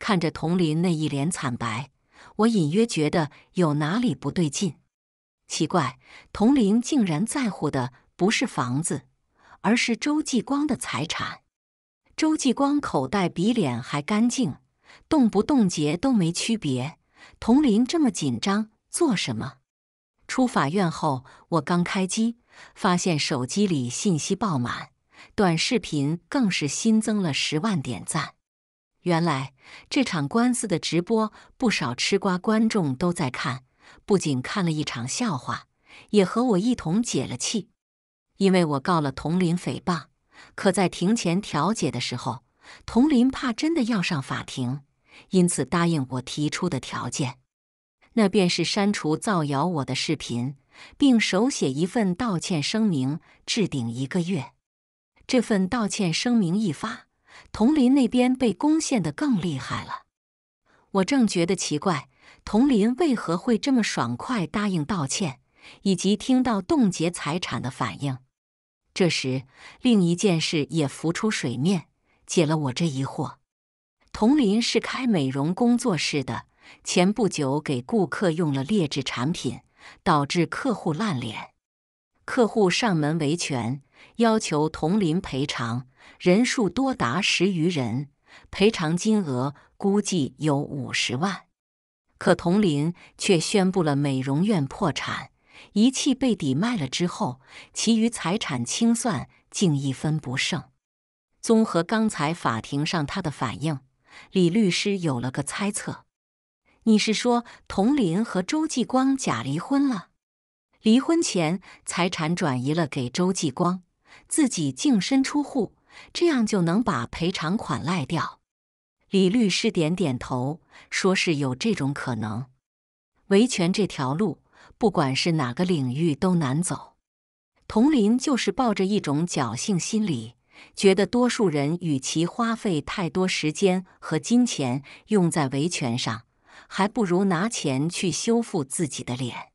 A: 看着童林那一脸惨白，我隐约觉得有哪里不对劲。奇怪，童林竟然在乎的不是房子，而是周继光的财产。周继光口袋比脸还干净，冻不冻结都没区别。童林这么紧张。做什么？出法院后，我刚开机，发现手机里信息爆满，短视频更是新增了十万点赞。原来这场官司的直播，不少吃瓜观众都在看，不仅看了一场笑话，也和我一同解了气。因为我告了佟林诽谤，可在庭前调解的时候，佟林怕真的要上法庭，因此答应我提出的条件。那便是删除造谣我的视频，并手写一份道歉声明，置顶一个月。这份道歉声明一发，佟林那边被攻陷的更厉害了。我正觉得奇怪，佟林为何会这么爽快答应道歉，以及听到冻结财产的反应。这时，另一件事也浮出水面，解了我这疑惑。佟林是开美容工作室的。前不久给顾客用了劣质产品，导致客户烂脸。客户上门维权，要求佟林赔偿，人数多达十余人，赔偿金额估计有五十万。可佟林却宣布了美容院破产，仪器被抵卖了之后，其余财产清算竟一分不剩。综合刚才法庭上他的反应，李律师有了个猜测。你是说，佟林和周继光假离婚了，离婚前财产转移了给周继光，自己净身出户，这样就能把赔偿款赖掉？李律师点点头，说：“是有这种可能。维权这条路，不管是哪个领域都难走。佟林就是抱着一种侥幸心理，觉得多数人与其花费太多时间和金钱用在维权上。”还不如拿钱去修复自己的脸，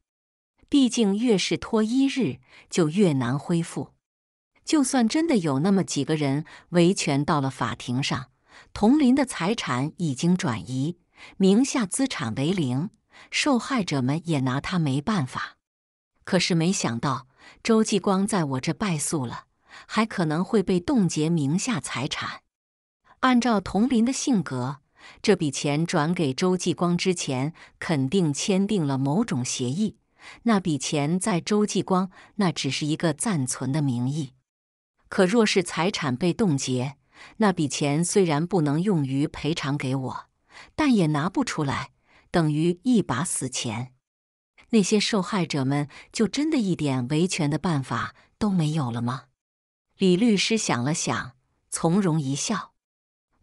A: 毕竟越是拖一日，就越难恢复。就算真的有那么几个人维权到了法庭上，童林的财产已经转移，名下资产为零，受害者们也拿他没办法。可是没想到，周继光在我这败诉了，还可能会被冻结名下财产。按照童林的性格。这笔钱转给周继光之前，肯定签订了某种协议。那笔钱在周继光那只是一个暂存的名义。可若是财产被冻结，那笔钱虽然不能用于赔偿给我，但也拿不出来，等于一把死钱。那些受害者们就真的一点维权的办法都没有了吗？李律师想了想，从容一笑。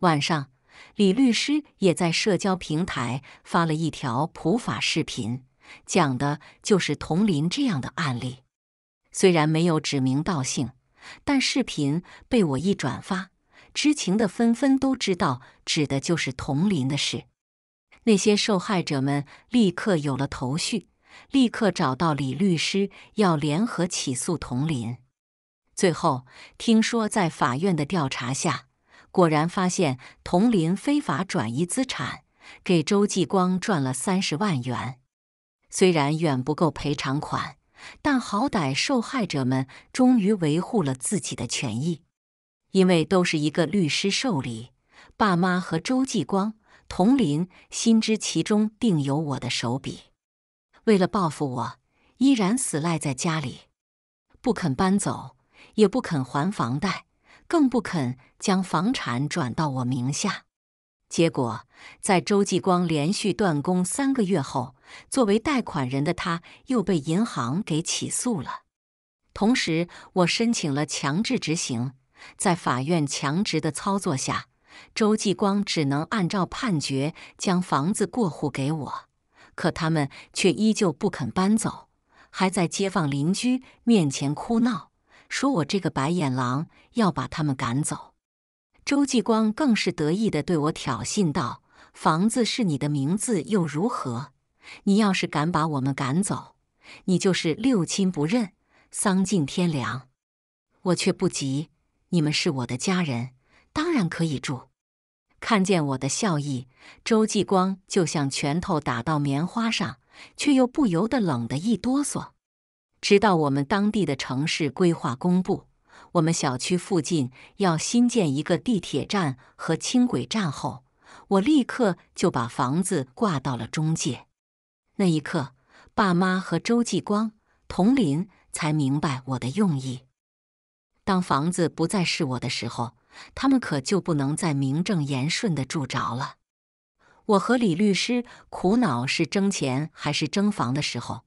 A: 晚上。李律师也在社交平台发了一条普法视频，讲的就是童林这样的案例。虽然没有指名道姓，但视频被我一转发，知情的纷纷都知道，指的就是童林的事。那些受害者们立刻有了头绪，立刻找到李律师要联合起诉童林。最后听说，在法院的调查下。果然发现童林非法转移资产，给周继光赚了三十万元。虽然远不够赔偿款，但好歹受害者们终于维护了自己的权益。因为都是一个律师受理，爸妈和周继光、童林心知其中定有我的手笔。为了报复我，依然死赖在家里，不肯搬走，也不肯还房贷。更不肯将房产转到我名下，结果在周继光连续断供三个月后，作为贷款人的他又被银行给起诉了。同时，我申请了强制执行，在法院强制的操作下，周继光只能按照判决将房子过户给我。可他们却依旧不肯搬走，还在街坊邻居面前哭闹。说我这个白眼狼要把他们赶走，周继光更是得意的对我挑衅道：“房子是你的名字又如何？你要是敢把我们赶走，你就是六亲不认，丧尽天良。”我却不急，你们是我的家人，当然可以住。看见我的笑意，周继光就像拳头打到棉花上，却又不由得冷得一哆嗦。直到我们当地的城市规划公布，我们小区附近要新建一个地铁站和轻轨站后，我立刻就把房子挂到了中介。那一刻，爸妈和周继光、佟林才明白我的用意。当房子不再是我的时候，他们可就不能再名正言顺地住着了。我和李律师苦恼是争钱还是争房的时候。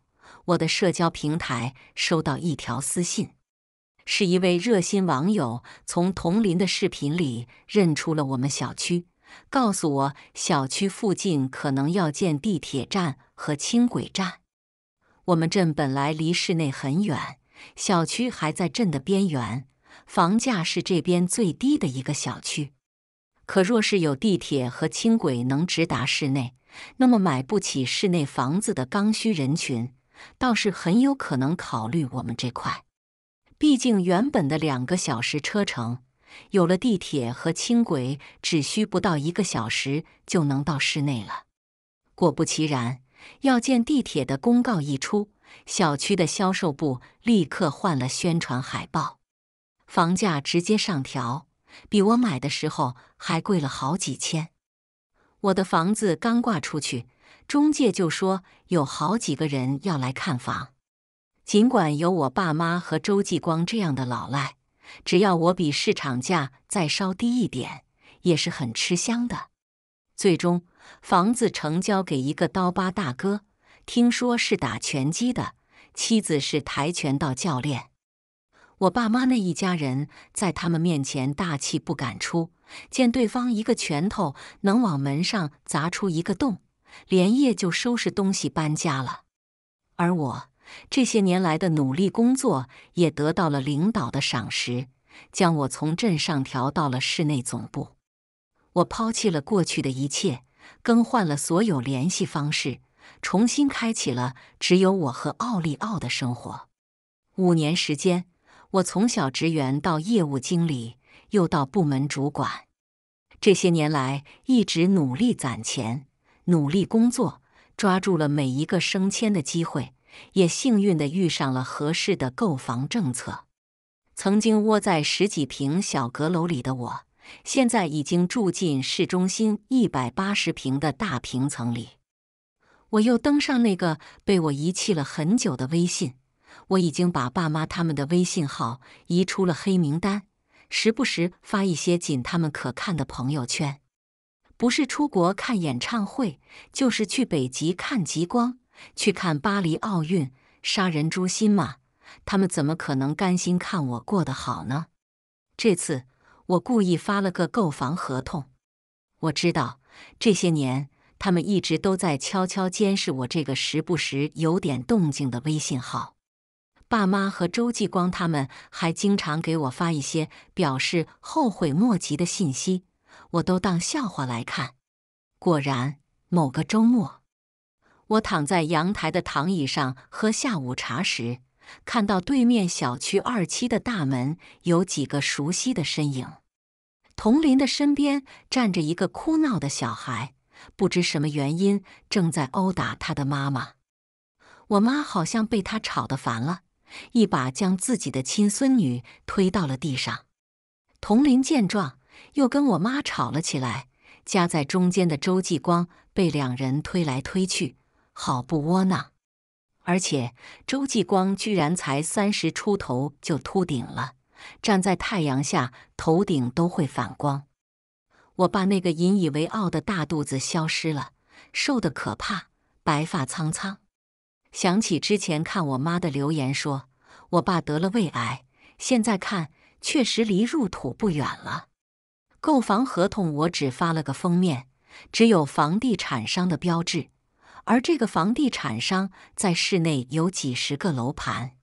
A: 我的社交平台收到一条私信，是一位热心网友从同林的视频里认出了我们小区，告诉我小区附近可能要建地铁站和轻轨站。我们镇本来离市内很远，小区还在镇的边缘，房价是这边最低的一个小区。可若是有地铁和轻轨能直达市内，那么买不起市内房子的刚需人群。倒是很有可能考虑我们这块，毕竟原本的两个小时车程，有了地铁和轻轨，只需不到一个小时就能到市内了。果不其然，要建地铁的公告一出，小区的销售部立刻换了宣传海报，房价直接上调，比我买的时候还贵了好几千。我的房子刚挂出去。中介就说有好几个人要来看房，尽管有我爸妈和周继光这样的老赖，只要我比市场价再稍低一点，也是很吃香的。最终，房子成交给一个刀疤大哥，听说是打拳击的，妻子是跆拳道教练。我爸妈那一家人在他们面前大气不敢出，见对方一个拳头能往门上砸出一个洞。连夜就收拾东西搬家了，而我这些年来的努力工作也得到了领导的赏识，将我从镇上调到了市内总部。我抛弃了过去的一切，更换了所有联系方式，重新开启了只有我和奥利奥的生活。五年时间，我从小职员到业务经理，又到部门主管。这些年来一直努力攒钱。努力工作，抓住了每一个升迁的机会，也幸运地遇上了合适的购房政策。曾经窝在十几平小阁楼里的我，现在已经住进市中心一百八十平的大平层里。我又登上那个被我遗弃了很久的微信，我已经把爸妈他们的微信号移出了黑名单，时不时发一些仅他们可看的朋友圈。不是出国看演唱会，就是去北极看极光，去看巴黎奥运，杀人诛心嘛！他们怎么可能甘心看我过得好呢？这次我故意发了个购房合同。我知道这些年他们一直都在悄悄监视我这个时不时有点动静的微信号。爸妈和周继光他们还经常给我发一些表示后悔莫及的信息。我都当笑话来看。果然，某个周末，我躺在阳台的躺椅上喝下午茶时，看到对面小区二期的大门有几个熟悉的身影。童林的身边站着一个哭闹的小孩，不知什么原因正在殴打他的妈妈。我妈好像被他吵得烦了，一把将自己的亲孙女推到了地上。童林见状。又跟我妈吵了起来，夹在中间的周继光被两人推来推去，好不窝囊。而且周继光居然才三十出头就秃顶了，站在太阳下头顶都会反光。我爸那个引以为傲的大肚子消失了，瘦得可怕，白发苍苍。想起之前看我妈的留言说我爸得了胃癌，现在看确实离入土不远了。购房合同我只发了个封面，只有房地产商的标志，而这个房地产商在市内有几十个楼盘，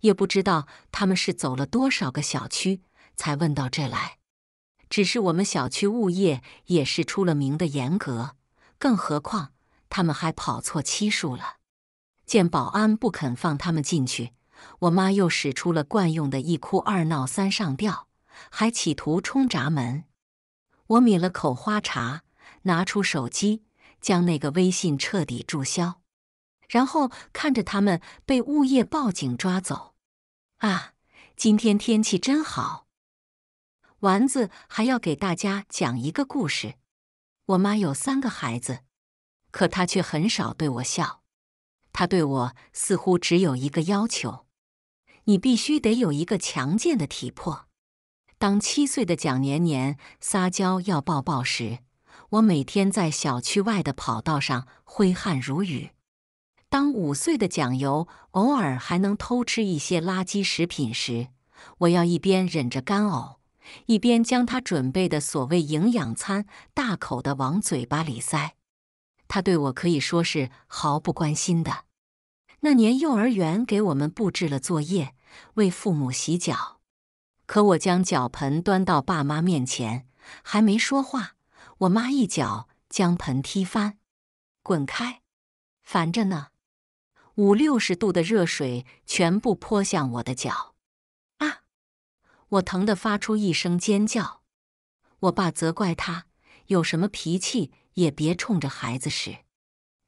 A: 也不知道他们是走了多少个小区才问到这来。只是我们小区物业也是出了名的严格，更何况他们还跑错期数了。见保安不肯放他们进去，我妈又使出了惯用的一哭二闹三上吊，还企图冲闸门。我抿了口花茶，拿出手机，将那个微信彻底注销，然后看着他们被物业报警抓走。啊，今天天气真好。丸子还要给大家讲一个故事。我妈有三个孩子，可她却很少对我笑。她对我似乎只有一个要求：你必须得有一个强健的体魄。当七岁的蒋年年撒娇要抱抱时，我每天在小区外的跑道上挥汗如雨；当五岁的蒋游偶尔还能偷吃一些垃圾食品时，我要一边忍着干呕，一边将他准备的所谓营养餐大口的往嘴巴里塞。他对我可以说是毫不关心的。那年幼儿园给我们布置了作业，为父母洗脚。可我将脚盆端到爸妈面前，还没说话，我妈一脚将盆踢翻，滚开，烦着呢。五六十度的热水全部泼向我的脚，啊！我疼得发出一声尖叫。我爸责怪他有什么脾气也别冲着孩子使。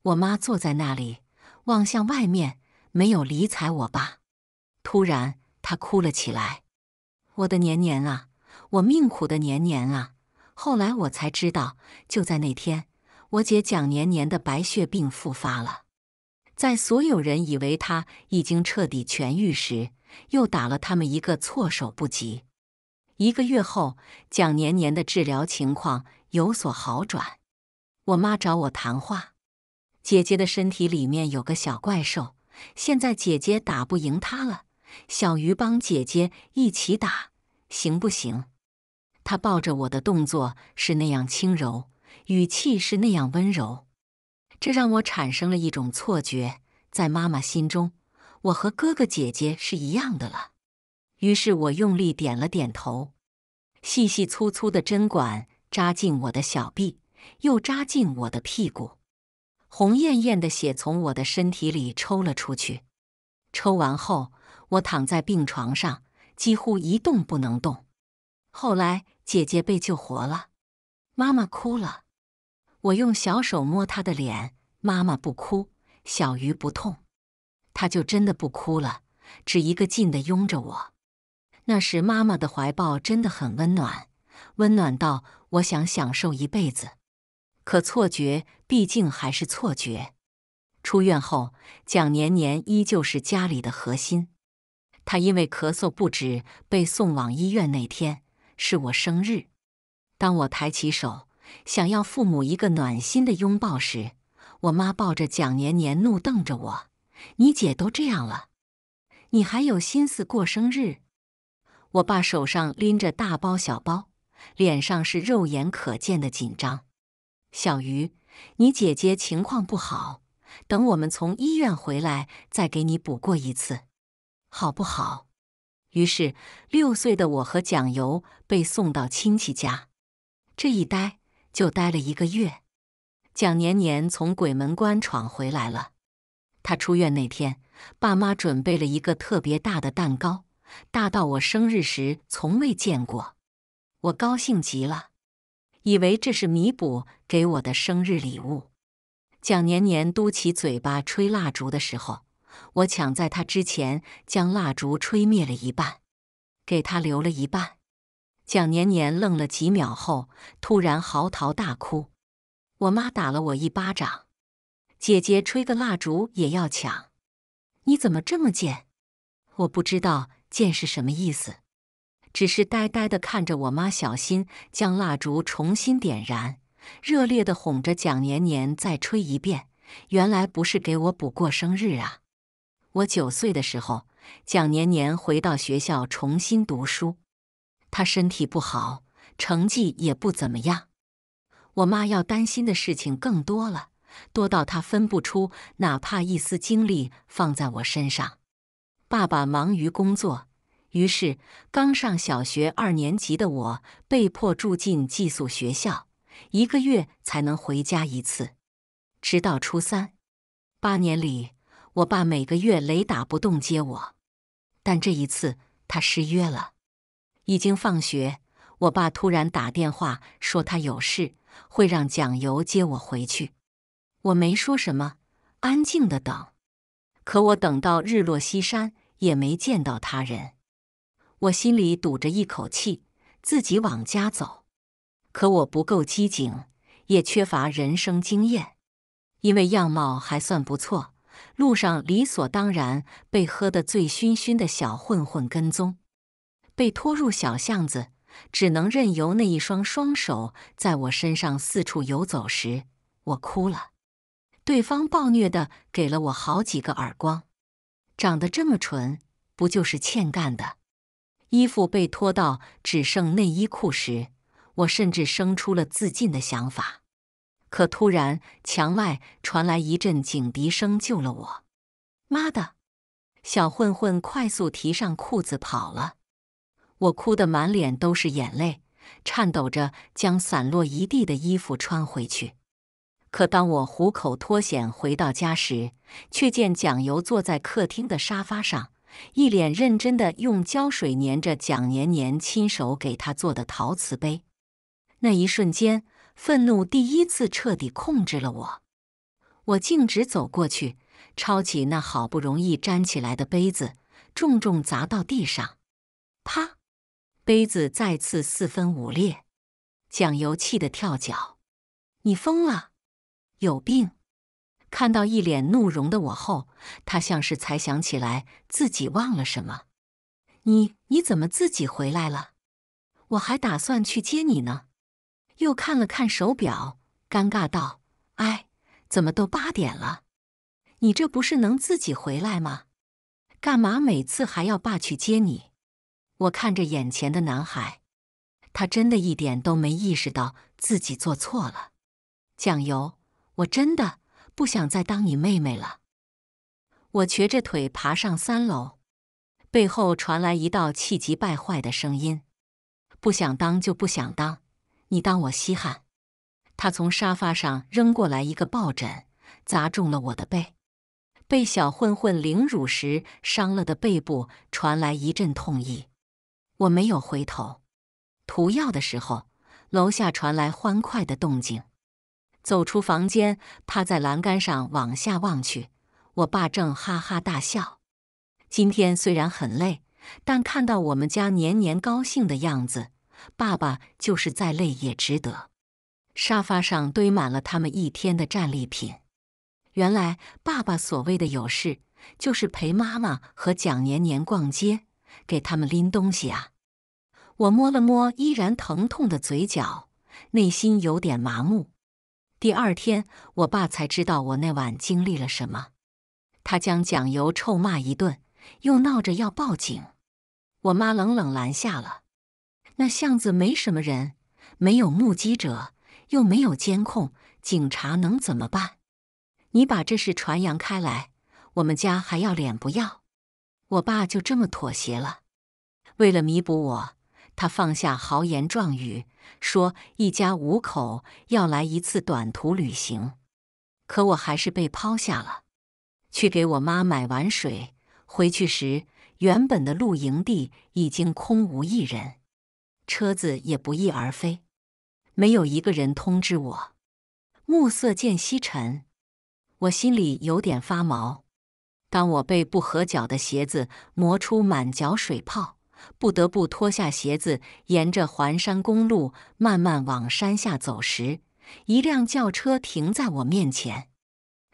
A: 我妈坐在那里望向外面，没有理睬我爸。突然，她哭了起来。我的年年啊，我命苦的年年啊！后来我才知道，就在那天，我姐蒋年年的白血病复发了。在所有人以为他已经彻底痊愈时，又打了他们一个措手不及。一个月后，蒋年年的治疗情况有所好转。我妈找我谈话：“姐姐的身体里面有个小怪兽，现在姐姐打不赢他了。小鱼帮姐姐一起打。”行不行？他抱着我的动作是那样轻柔，语气是那样温柔，这让我产生了一种错觉，在妈妈心中，我和哥哥姐姐是一样的了。于是我用力点了点头。细细粗粗的针管扎进我的小臂，又扎进我的屁股，红艳艳的血从我的身体里抽了出去。抽完后，我躺在病床上。几乎一动不能动。后来姐姐被救活了，妈妈哭了。我用小手摸她的脸，妈妈不哭，小鱼不痛，她就真的不哭了，只一个劲的拥着我。那时妈妈的怀抱真的很温暖，温暖到我想享受一辈子。可错觉毕竟还是错觉。出院后，蒋年年依旧是家里的核心。他因为咳嗽不止被送往医院那天是我生日。当我抬起手想要父母一个暖心的拥抱时，我妈抱着蒋年年怒瞪着我：“你姐都这样了，你还有心思过生日？”我爸手上拎着大包小包，脸上是肉眼可见的紧张。小鱼，你姐姐情况不好，等我们从医院回来再给你补过一次。好不好？于是，六岁的我和蒋游被送到亲戚家，这一待就待了一个月。蒋年年从鬼门关闯回来了。他出院那天，爸妈准备了一个特别大的蛋糕，大到我生日时从未见过。我高兴极了，以为这是弥补给我的生日礼物。蒋年年嘟起嘴巴吹蜡烛的时候。我抢在他之前将蜡烛吹灭了一半，给他留了一半。蒋年年愣了几秒后，突然嚎啕大哭。我妈打了我一巴掌。姐姐吹个蜡烛也要抢，你怎么这么贱？我不知道“贱”是什么意思，只是呆呆地看着我妈小心将蜡烛重新点燃，热烈地哄着蒋年年再吹一遍。原来不是给我补过生日啊！我九岁的时候，蒋年年回到学校重新读书。他身体不好，成绩也不怎么样。我妈要担心的事情更多了，多到她分不出哪怕一丝精力放在我身上。爸爸忙于工作，于是刚上小学二年级的我被迫住进寄宿学校，一个月才能回家一次，直到初三。八年里。我爸每个月雷打不动接我，但这一次他失约了。已经放学，我爸突然打电话说他有事，会让蒋游接我回去。我没说什么，安静的等。可我等到日落西山也没见到他人，我心里堵着一口气，自己往家走。可我不够机警，也缺乏人生经验，因为样貌还算不错。路上理所当然被喝得醉醺醺的小混混跟踪，被拖入小巷子，只能任由那一双双手在我身上四处游走时，我哭了。对方暴虐的给了我好几个耳光。长得这么纯，不就是欠干的？衣服被脱到只剩内衣裤时，我甚至生出了自尽的想法。可突然，墙外传来一阵警笛声，救了我。妈的！小混混快速提上裤子跑了。我哭得满脸都是眼泪，颤抖着将散落一地的衣服穿回去。可当我虎口脱险回到家时，却见蒋由坐在客厅的沙发上，一脸认真的用胶水粘着蒋年年亲手给他做的陶瓷杯。那一瞬间。愤怒第一次彻底控制了我，我径直走过去，抄起那好不容易粘起来的杯子，重重砸到地上，啪！杯子再次四分五裂。蒋由气得跳脚：“你疯了，有病！”看到一脸怒容的我后，他像是才想起来自己忘了什么：“你你怎么自己回来了？我还打算去接你呢。”又看了看手表，尴尬道：“哎，怎么都八点了？你这不是能自己回来吗？干嘛每次还要爸去接你？”我看着眼前的男孩，他真的一点都没意识到自己做错了。酱油，我真的不想再当你妹妹了。我瘸着腿爬上三楼，背后传来一道气急败坏的声音：“不想当就不想当！”你当我稀罕？他从沙发上扔过来一个抱枕，砸中了我的背。被小混混凌辱时伤了的背部传来一阵痛意，我没有回头。涂药的时候，楼下传来欢快的动静。走出房间，趴在栏杆上往下望去，我爸正哈哈大笑。今天虽然很累，但看到我们家年年高兴的样子。爸爸就是再累也值得。沙发上堆满了他们一天的战利品。原来爸爸所谓的有事，就是陪妈妈和蒋年年逛街，给他们拎东西啊。我摸了摸依然疼痛的嘴角，内心有点麻木。第二天，我爸才知道我那晚经历了什么。他将蒋由臭骂一顿，又闹着要报警。我妈冷冷拦下了。那巷子没什么人，没有目击者，又没有监控，警察能怎么办？你把这事传扬开来，我们家还要脸不要？我爸就这么妥协了。为了弥补我，他放下豪言壮语，说一家五口要来一次短途旅行。可我还是被抛下了。去给我妈买完水，回去时，原本的露营地已经空无一人。车子也不翼而飞，没有一个人通知我。暮色渐西沉，我心里有点发毛。当我被不合脚的鞋子磨出满脚水泡，不得不脱下鞋子，沿着环山公路慢慢往山下走时，一辆轿车停在我面前。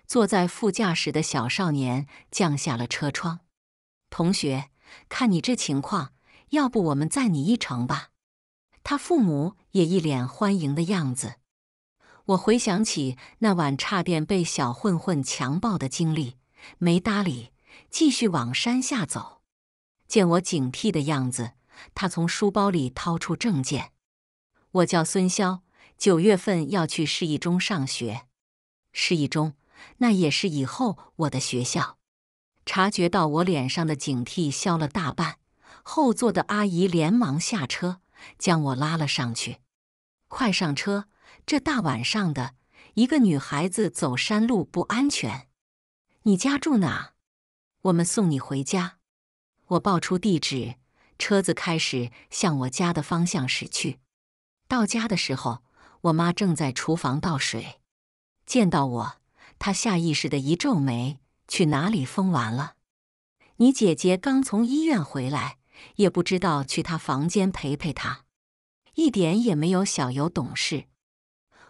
A: 坐在副驾驶的小少年降下了车窗：“同学，看你这情况，要不我们载你一程吧？”他父母也一脸欢迎的样子。我回想起那晚差点被小混混强暴的经历，没搭理，继续往山下走。见我警惕的样子，他从书包里掏出证件。我叫孙潇，九月份要去市一中上学。市一中，那也是以后我的学校。察觉到我脸上的警惕消了大半，后座的阿姨连忙下车。将我拉了上去，快上车！这大晚上的，一个女孩子走山路不安全。你家住哪？我们送你回家。我报出地址，车子开始向我家的方向驶去。到家的时候，我妈正在厨房倒水，见到我，她下意识的一皱眉：“去哪里疯完了？你姐姐刚从医院回来。”也不知道去他房间陪陪他，一点也没有小游懂事。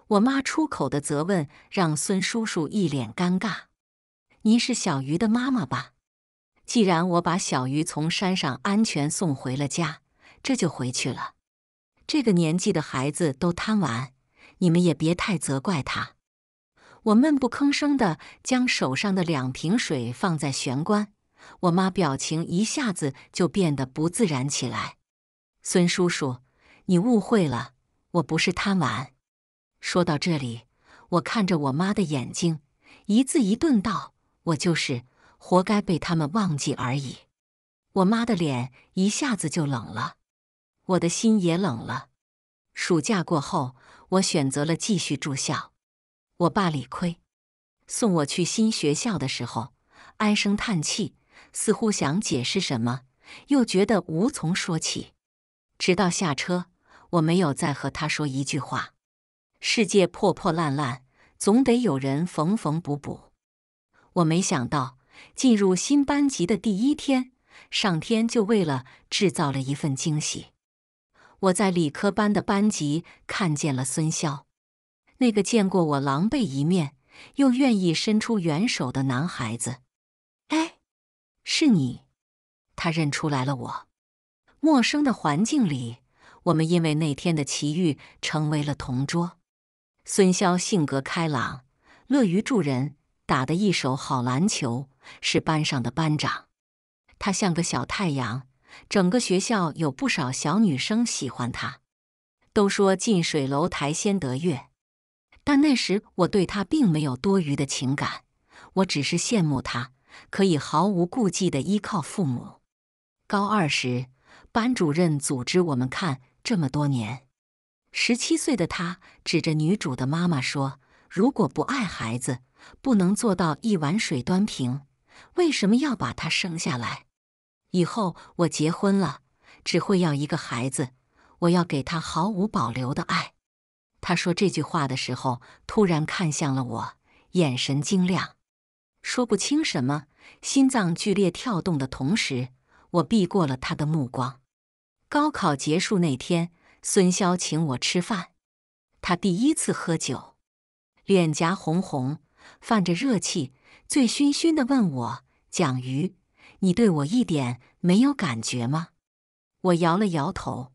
A: 我妈出口的责问让孙叔叔一脸尴尬。您是小鱼的妈妈吧？既然我把小鱼从山上安全送回了家，这就回去了。这个年纪的孩子都贪玩，你们也别太责怪他。我闷不吭声的将手上的两瓶水放在玄关。我妈表情一下子就变得不自然起来。孙叔叔，你误会了，我不是贪玩。说到这里，我看着我妈的眼睛，一字一顿道：“我就是活该被他们忘记而已。”我妈的脸一下子就冷了，我的心也冷了。暑假过后，我选择了继续住校。我爸理亏，送我去新学校的时候，唉声叹气。似乎想解释什么，又觉得无从说起。直到下车，我没有再和他说一句话。世界破破烂烂，总得有人缝缝补补。我没想到，进入新班级的第一天，上天就为了制造了一份惊喜。我在理科班的班级看见了孙潇，那个见过我狼狈一面又愿意伸出援手的男孩子。哎。是你，他认出来了我。陌生的环境里，我们因为那天的奇遇成为了同桌。孙潇性格开朗，乐于助人，打得一手好篮球，是班上的班长。他像个小太阳，整个学校有不少小女生喜欢他。都说近水楼台先得月，但那时我对他并没有多余的情感，我只是羡慕他。可以毫无顾忌地依靠父母。高二时，班主任组织我们看《这么多年》。十七岁的他指着女主的妈妈说：“如果不爱孩子，不能做到一碗水端平，为什么要把他生下来？”以后我结婚了，只会要一个孩子，我要给他毫无保留的爱。他说这句话的时候，突然看向了我，眼神晶亮。说不清什么，心脏剧烈跳动的同时，我避过了他的目光。高考结束那天，孙潇请我吃饭，他第一次喝酒，脸颊红红，泛着热气，醉醺醺的问我：“蒋瑜，你对我一点没有感觉吗？”我摇了摇头，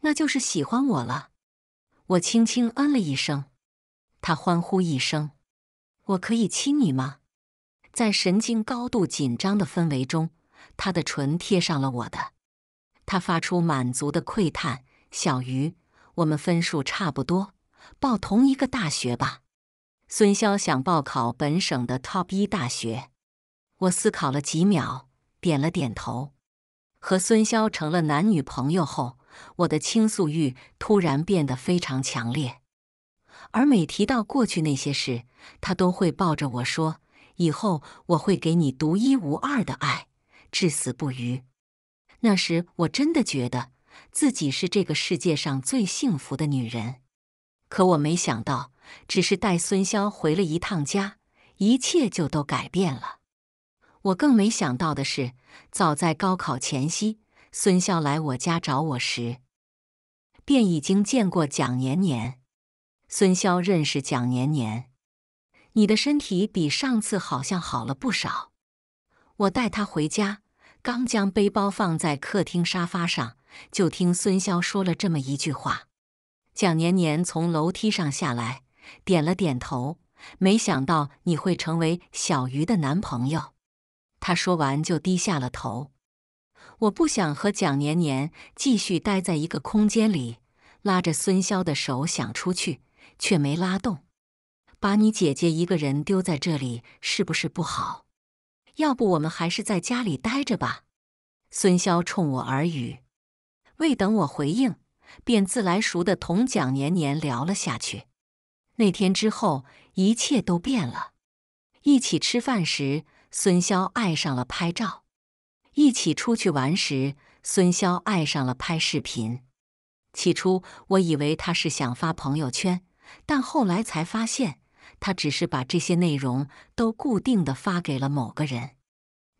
A: 那就是喜欢我了。我轻轻嗯了一声，他欢呼一声：“我可以亲你吗？”在神经高度紧张的氛围中，他的唇贴上了我的，他发出满足的喟叹：“小鱼，我们分数差不多，报同一个大学吧。”孙潇想报考本省的 top 一大学。我思考了几秒，点了点头。和孙潇成了男女朋友后，我的倾诉欲突然变得非常强烈，而每提到过去那些事，他都会抱着我说。以后我会给你独一无二的爱，至死不渝。那时我真的觉得自己是这个世界上最幸福的女人。可我没想到，只是带孙潇回了一趟家，一切就都改变了。我更没想到的是，早在高考前夕，孙潇来我家找我时，便已经见过蒋年年。孙潇认识蒋年年。你的身体比上次好像好了不少。我带他回家，刚将背包放在客厅沙发上，就听孙潇说了这么一句话。蒋年年从楼梯上下来，点了点头。没想到你会成为小鱼的男朋友。他说完就低下了头。我不想和蒋年年继续待在一个空间里，拉着孙潇的手想出去，却没拉动。把你姐姐一个人丢在这里是不是不好？要不我们还是在家里待着吧。孙潇冲我耳语，未等我回应，便自来熟的同蒋年年聊了下去。那天之后，一切都变了。一起吃饭时，孙潇爱上了拍照；一起出去玩时，孙潇爱上了拍视频。起初我以为他是想发朋友圈，但后来才发现。他只是把这些内容都固定的发给了某个人，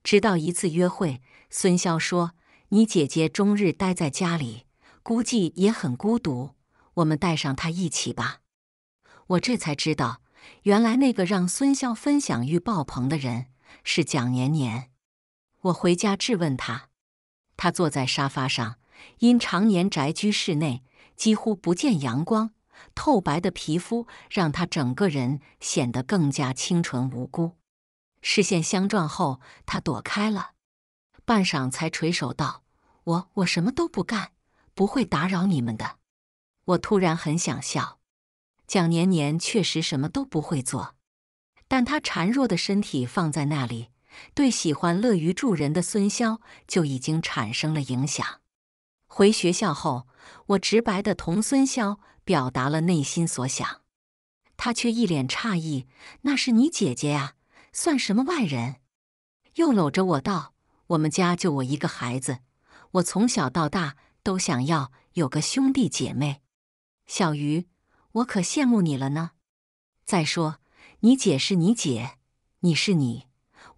A: 直到一次约会，孙潇说：“你姐姐终日待在家里，估计也很孤独，我们带上她一起吧。”我这才知道，原来那个让孙潇分享欲爆棚的人是蒋年年。我回家质问他，他坐在沙发上，因常年宅居室内，几乎不见阳光。透白的皮肤让他整个人显得更加清纯无辜。视线相撞后，他躲开了，半晌才垂首道：“我我什么都不干，不会打扰你们的。”我突然很想笑。蒋年年确实什么都不会做，但他孱弱的身体放在那里，对喜欢乐于助人的孙潇就已经产生了影响。回学校后，我直白地同孙潇。表达了内心所想，他却一脸诧异：“那是你姐姐呀，算什么外人？”又搂着我道：“我们家就我一个孩子，我从小到大都想要有个兄弟姐妹。小鱼，我可羡慕你了呢。再说，你姐是你姐，你是你，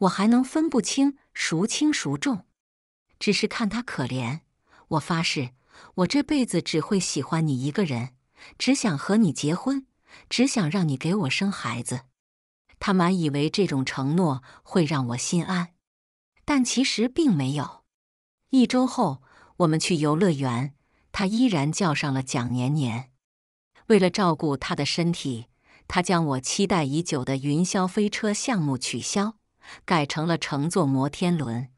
A: 我还能分不清孰轻孰重？只是看他可怜，我发誓，我这辈子只会喜欢你一个人。”只想和你结婚，只想让你给我生孩子。他满以为这种承诺会让我心安，但其实并没有。一周后，我们去游乐园，他依然叫上了蒋年年。为了照顾他的身体，他将我期待已久的云霄飞车项目取消，改成了乘坐摩天轮。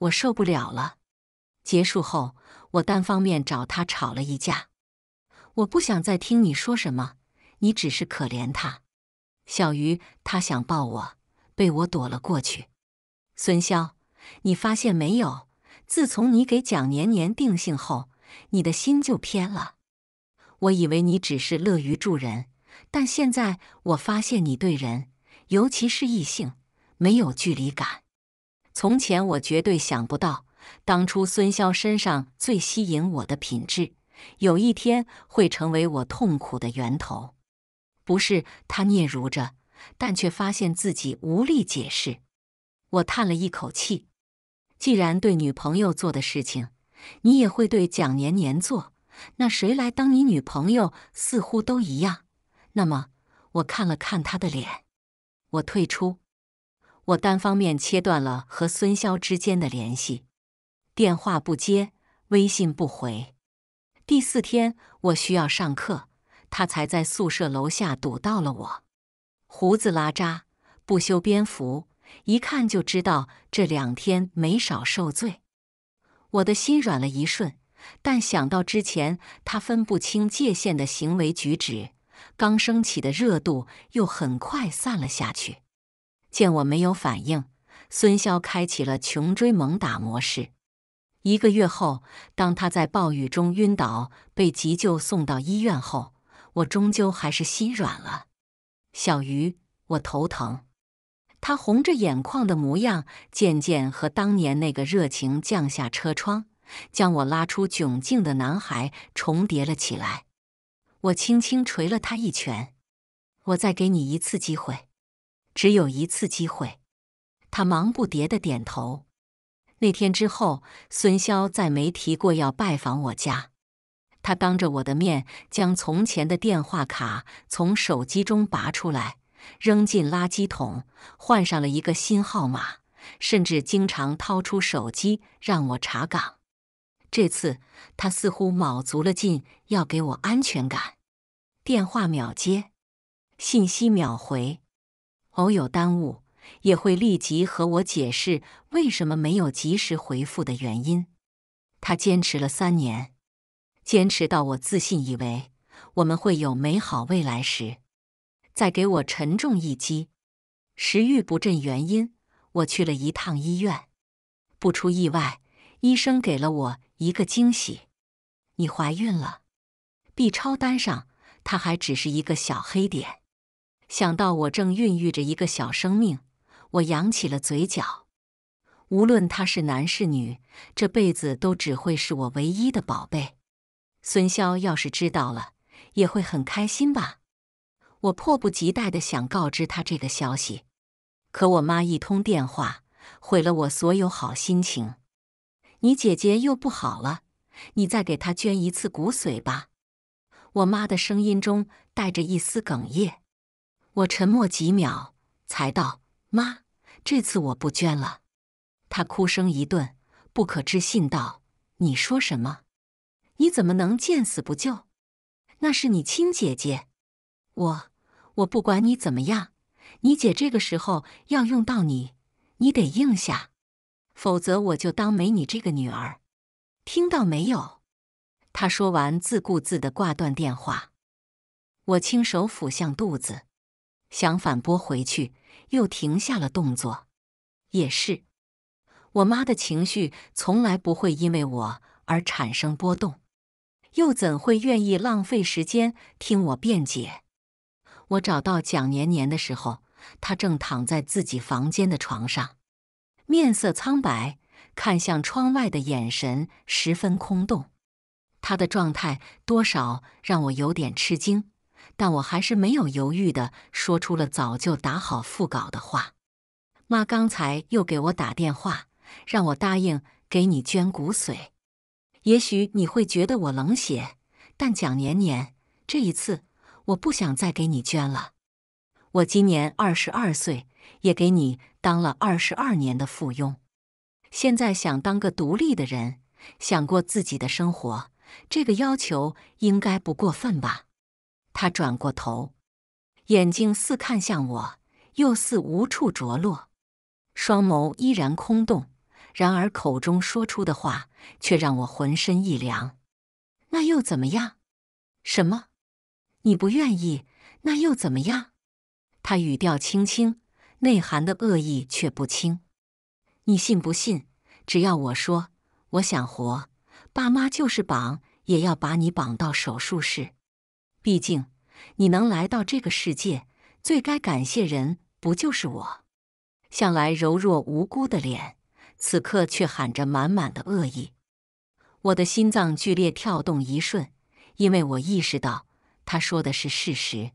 A: 我受不了了。结束后，我单方面找他吵了一架。我不想再听你说什么，你只是可怜他。小鱼，他想抱我，被我躲了过去。孙潇，你发现没有？自从你给蒋年年定性后，你的心就偏了。我以为你只是乐于助人，但现在我发现你对人，尤其是异性，没有距离感。从前我绝对想不到，当初孙潇身上最吸引我的品质。有一天会成为我痛苦的源头，不是？他嗫嚅着，但却发现自己无力解释。我叹了一口气。既然对女朋友做的事情，你也会对蒋年年做，那谁来当你女朋友似乎都一样。那么，我看了看他的脸，我退出，我单方面切断了和孙潇之间的联系，电话不接，微信不回。第四天，我需要上课，他才在宿舍楼下堵到了我。胡子拉碴，不修边幅，一看就知道这两天没少受罪。我的心软了一瞬，但想到之前他分不清界限的行为举止，刚升起的热度又很快散了下去。见我没有反应，孙潇开启了穷追猛打模式。一个月后，当他在暴雨中晕倒，被急救送到医院后，我终究还是心软了。小鱼，我头疼。他红着眼眶的模样，渐渐和当年那个热情降下车窗，将我拉出窘境的男孩重叠了起来。我轻轻捶了他一拳。我再给你一次机会，只有一次机会。他忙不迭地点头。那天之后，孙潇再没提过要拜访我家。他当着我的面将从前的电话卡从手机中拔出来，扔进垃圾桶，换上了一个新号码，甚至经常掏出手机让我查岗。这次他似乎卯足了劲要给我安全感，电话秒接，信息秒回，偶有耽误。也会立即和我解释为什么没有及时回复的原因。他坚持了三年，坚持到我自信以为我们会有美好未来时，再给我沉重一击。食欲不振原因，我去了一趟医院，不出意外，医生给了我一个惊喜：你怀孕了。B 超单上，它还只是一个小黑点。想到我正孕育着一个小生命。我扬起了嘴角，无论他是男是女，这辈子都只会是我唯一的宝贝。孙潇要是知道了，也会很开心吧？我迫不及待的想告知他这个消息，可我妈一通电话毁了我所有好心情。你姐姐又不好了，你再给她捐一次骨髓吧。我妈的声音中带着一丝哽咽，我沉默几秒，才道。妈，这次我不捐了。他哭声一顿，不可置信道：“你说什么？你怎么能见死不救？那是你亲姐姐。我，我不管你怎么样，你姐这个时候要用到你，你得应下，否则我就当没你这个女儿。听到没有？”他说完，自顾自地挂断电话。我轻手抚向肚子。想反驳回去，又停下了动作。也是，我妈的情绪从来不会因为我而产生波动，又怎会愿意浪费时间听我辩解？我找到蒋年年的时候，他正躺在自己房间的床上，面色苍白，看向窗外的眼神十分空洞。他的状态多少让我有点吃惊。但我还是没有犹豫的说出了早就打好腹稿的话。妈刚才又给我打电话，让我答应给你捐骨髓。也许你会觉得我冷血，但蒋年年，这一次我不想再给你捐了。我今年二十二岁，也给你当了二十二年的附庸，现在想当个独立的人，想过自己的生活，这个要求应该不过分吧？他转过头，眼睛似看向我，又似无处着落，双眸依然空洞。然而口中说出的话却让我浑身一凉。那又怎么样？什么？你不愿意？那又怎么样？他语调轻轻，内含的恶意却不轻。你信不信？只要我说我想活，爸妈就是绑也要把你绑到手术室。毕竟，你能来到这个世界，最该感谢人不就是我？向来柔弱无辜的脸，此刻却喊着满满的恶意。我的心脏剧烈跳动一瞬，因为我意识到他说的是事实。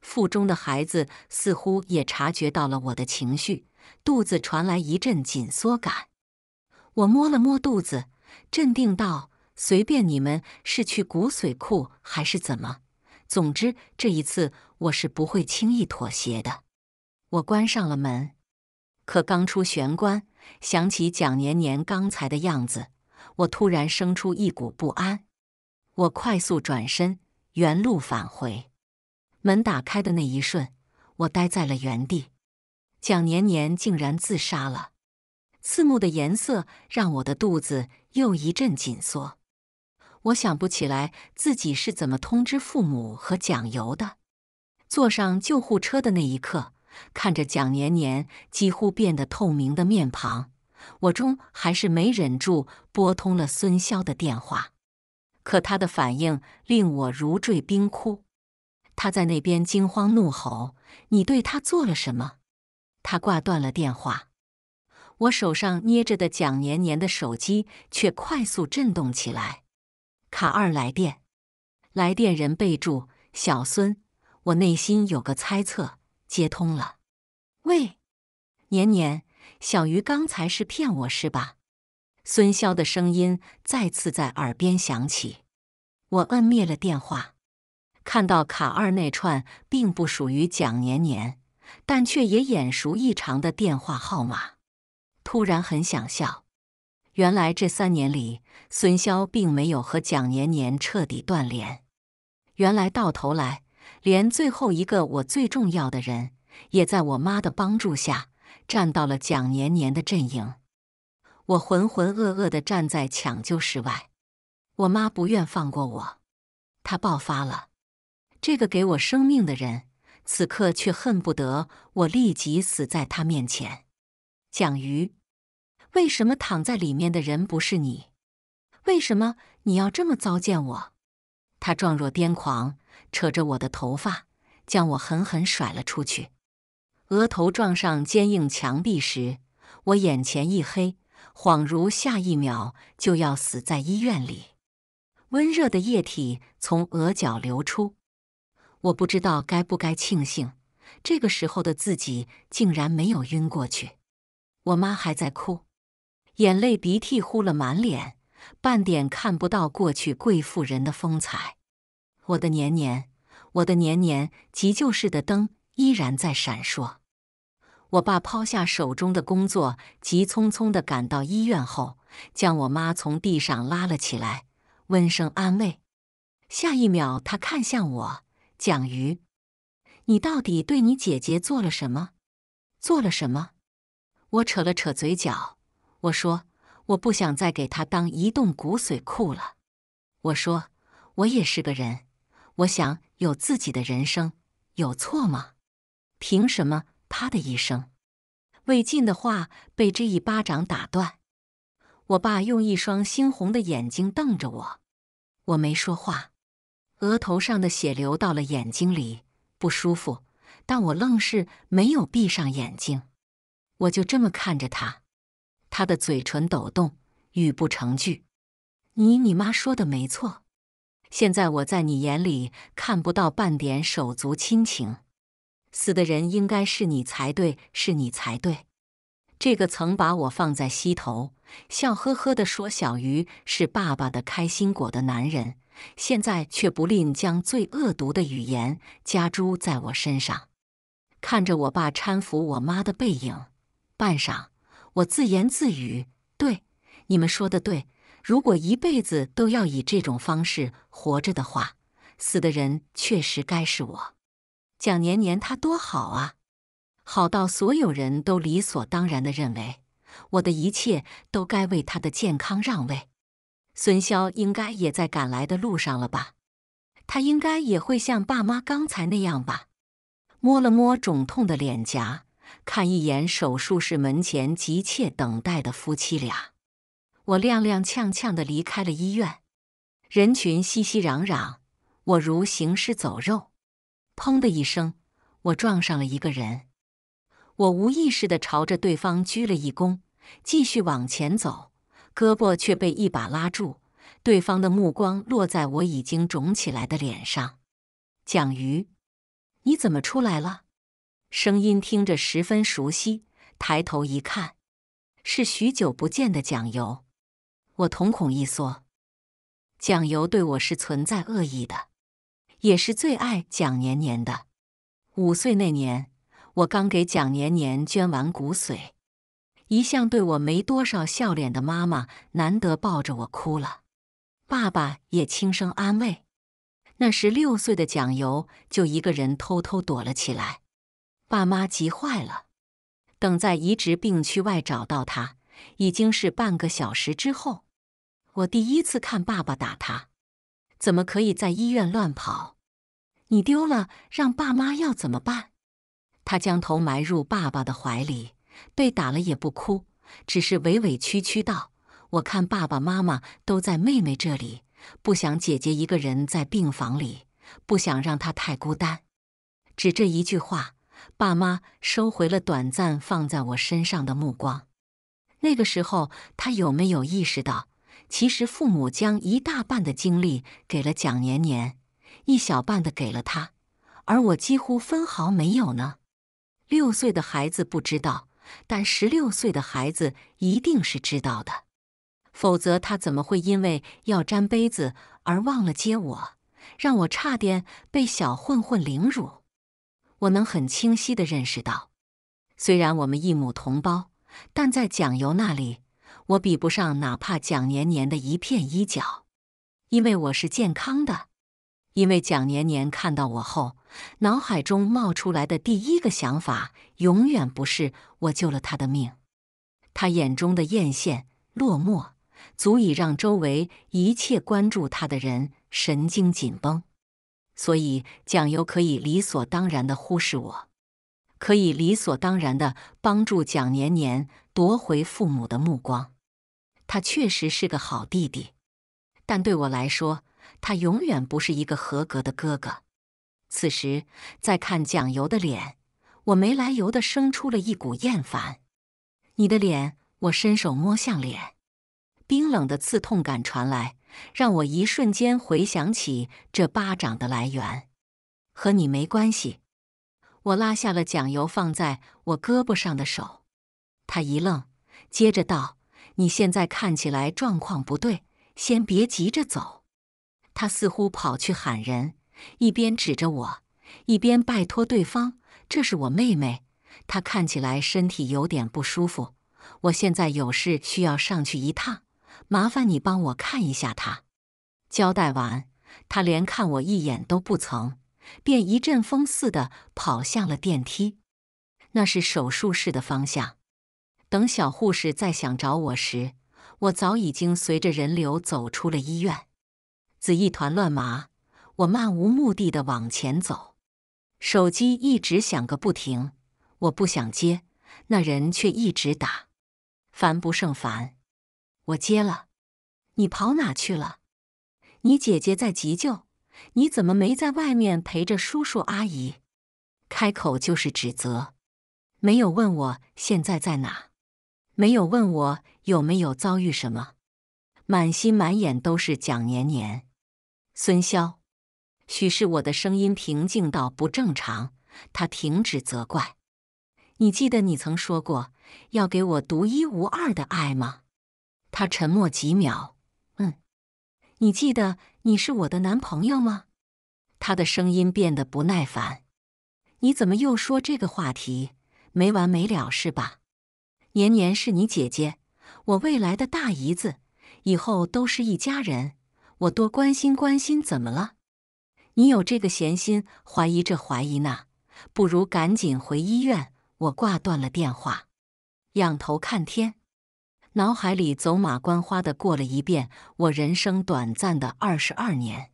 A: 腹中的孩子似乎也察觉到了我的情绪，肚子传来一阵紧缩感。我摸了摸肚子，镇定道：“随便你们是去骨髓库还是怎么。”总之，这一次我是不会轻易妥协的。我关上了门，可刚出玄关，想起蒋年年刚才的样子，我突然生出一股不安。我快速转身，原路返回。门打开的那一瞬，我呆在了原地。蒋年年竟然自杀了！刺目的颜色让我的肚子又一阵紧缩。我想不起来自己是怎么通知父母和蒋由的。坐上救护车的那一刻，看着蒋年年几乎变得透明的面庞，我终还是没忍住拨通了孙潇的电话。可他的反应令我如坠冰窟。他在那边惊慌怒吼：“你对他做了什么？”他挂断了电话，我手上捏着的蒋年年的手机却快速震动起来。卡二来电，来电人备注小孙。我内心有个猜测，接通了。喂，年年，小鱼刚才是骗我是吧？孙潇的声音再次在耳边响起。我摁灭了电话，看到卡二那串并不属于蒋年年，但却也眼熟异常的电话号码，突然很想笑。原来这三年里，孙潇并没有和蒋年年彻底断联。原来到头来，连最后一个我最重要的人，也在我妈的帮助下站到了蒋年年的阵营。我浑浑噩噩地站在抢救室外，我妈不愿放过我，她爆发了。这个给我生命的人，此刻却恨不得我立即死在她面前。蒋瑜。为什么躺在里面的人不是你？为什么你要这么糟践我？他状若癫狂，扯着我的头发，将我狠狠甩了出去。额头撞上坚硬墙壁时，我眼前一黑，恍如下一秒就要死在医院里。温热的液体从额角流出，我不知道该不该庆幸，这个时候的自己竟然没有晕过去。我妈还在哭。眼泪鼻涕糊了满脸，半点看不到过去贵妇人的风采。我的年年，我的年年，急救室的灯依然在闪烁。我爸抛下手中的工作，急匆匆的赶到医院后，将我妈从地上拉了起来，温声安慰。下一秒，他看向我，蒋瑜，你到底对你姐姐做了什么？做了什么？我扯了扯嘴角。我说：“我不想再给他当移动骨髓库了。”我说：“我也是个人，我想有自己的人生，有错吗？凭什么？”啪的一声，魏晋的话被这一巴掌打断。我爸用一双猩红的眼睛瞪着我，我没说话，额头上的血流到了眼睛里，不舒服，但我愣是没有闭上眼睛，我就这么看着他。他的嘴唇抖动，语不成句。“你你妈说的没错，现在我在你眼里看不到半点手足亲情。死的人应该是你才对，是你才对。这个曾把我放在膝头，笑呵呵的说小鱼是爸爸的开心果的男人，现在却不吝将最恶毒的语言加诸在我身上。看着我爸搀扶我妈的背影，半晌。”我自言自语：“对，你们说的对。如果一辈子都要以这种方式活着的话，死的人确实该是我。蒋年年他多好啊，好到所有人都理所当然的认为，我的一切都该为他的健康让位。孙潇应该也在赶来的路上了吧？他应该也会像爸妈刚才那样吧？摸了摸肿痛的脸颊。”看一眼手术室门前急切等待的夫妻俩，我踉踉跄跄的离开了医院。人群熙熙攘攘，我如行尸走肉。砰的一声，我撞上了一个人。我无意识的朝着对方鞠了一躬，继续往前走，胳膊却被一把拉住。对方的目光落在我已经肿起来的脸上。蒋瑜，你怎么出来了？声音听着十分熟悉，抬头一看，是许久不见的蒋由。我瞳孔一缩，蒋由对我是存在恶意的，也是最爱蒋年年的。五岁那年，我刚给蒋年年捐完骨髓，一向对我没多少笑脸的妈妈难得抱着我哭了，爸爸也轻声安慰。那时六岁的蒋由就一个人偷偷躲了起来。爸妈急坏了，等在移植病区外找到他，已经是半个小时之后。我第一次看爸爸打他，怎么可以在医院乱跑？你丢了，让爸妈要怎么办？他将头埋入爸爸的怀里，被打了也不哭，只是委委屈屈道：“我看爸爸妈妈都在妹妹这里，不想姐姐一个人在病房里，不想让她太孤单。”只这一句话。爸妈收回了短暂放在我身上的目光。那个时候，他有没有意识到，其实父母将一大半的精力给了蒋年年，一小半的给了他，而我几乎分毫没有呢？六岁的孩子不知道，但十六岁的孩子一定是知道的，否则他怎么会因为要粘杯子而忘了接我，让我差点被小混混凌辱？我能很清晰地认识到，虽然我们异母同胞，但在蒋由那里，我比不上哪怕蒋年年的一片衣角，因为我是健康的。因为蒋年年看到我后，脑海中冒出来的第一个想法，永远不是我救了他的命。他眼中的艳羡、落寞，足以让周围一切关注他的人神经紧绷。所以，蒋由可以理所当然的忽视我，可以理所当然的帮助蒋年年夺回父母的目光。他确实是个好弟弟，但对我来说，他永远不是一个合格的哥哥。此时再看蒋游的脸，我没来由的生出了一股厌烦。你的脸，我伸手摸向脸，冰冷的刺痛感传来。让我一瞬间回想起这巴掌的来源，和你没关系。我拉下了酱油放在我胳膊上的手，他一愣，接着道：“你现在看起来状况不对，先别急着走。”他似乎跑去喊人，一边指着我，一边拜托对方：“这是我妹妹，她看起来身体有点不舒服，我现在有事需要上去一趟。”麻烦你帮我看一下他。交代完，他连看我一眼都不曾，便一阵风似的跑向了电梯，那是手术室的方向。等小护士再想找我时，我早已经随着人流走出了医院。子一团乱麻，我漫无目的的往前走，手机一直响个不停，我不想接，那人却一直打，烦不胜烦。我接了，你跑哪去了？你姐姐在急救，你怎么没在外面陪着叔叔阿姨？开口就是指责，没有问我现在在哪，没有问我有没有遭遇什么，满心满眼都是蒋年年、孙潇。许是我的声音平静到不正常，他停止责怪。你记得你曾说过要给我独一无二的爱吗？他沉默几秒，嗯，你记得你是我的男朋友吗？他的声音变得不耐烦，你怎么又说这个话题？没完没了是吧？年年是你姐姐，我未来的大姨子，以后都是一家人，我多关心关心怎么了？你有这个闲心怀疑这怀疑那，不如赶紧回医院。我挂断了电话，仰头看天。脑海里走马观花的过了一遍我人生短暂的二十二年，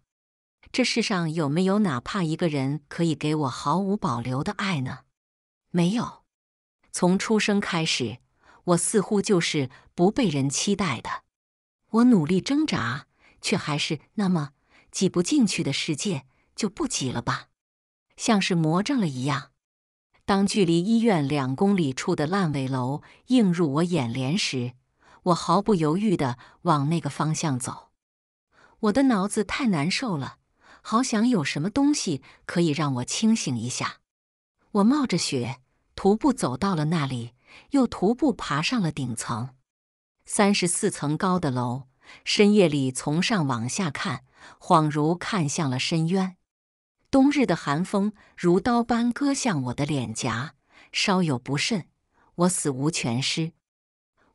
A: 这世上有没有哪怕一个人可以给我毫无保留的爱呢？没有。从出生开始，我似乎就是不被人期待的。我努力挣扎，却还是那么挤不进去的世界，就不挤了吧？像是魔怔了一样。当距离医院两公里处的烂尾楼映入我眼帘时，我毫不犹豫地往那个方向走，我的脑子太难受了，好想有什么东西可以让我清醒一下。我冒着雪徒步走到了那里，又徒步爬上了顶层，三十四层高的楼，深夜里从上往下看，恍如看向了深渊。冬日的寒风如刀般割向我的脸颊，稍有不慎，我死无全尸。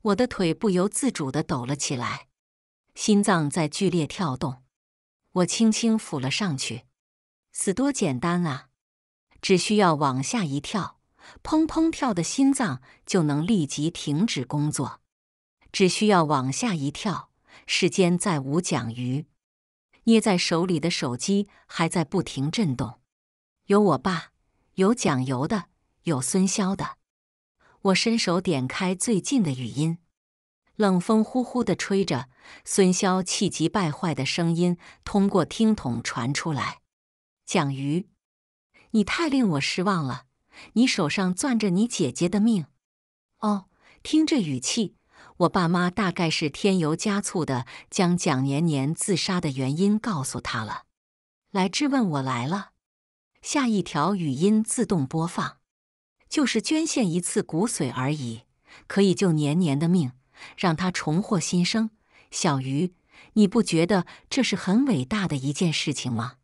A: 我的腿不由自主地抖了起来，心脏在剧烈跳动。我轻轻抚了上去，死多简单啊！只需要往下一跳，砰砰跳的心脏就能立即停止工作。只需要往下一跳，世间再无蒋余。捏在手里的手机还在不停震动，有我爸，有蒋游的，有孙潇的。我伸手点开最近的语音，冷风呼呼的吹着，孙潇气急败坏的声音通过听筒传出来：“蒋瑜，你太令我失望了，你手上攥着你姐姐的命。”哦，听这语气，我爸妈大概是添油加醋的将蒋年年自杀的原因告诉他了。来质问我来了，下一条语音自动播放。就是捐献一次骨髓而已，可以救年年的命，让他重获新生。小鱼，你不觉得这是很伟大的一件事情吗？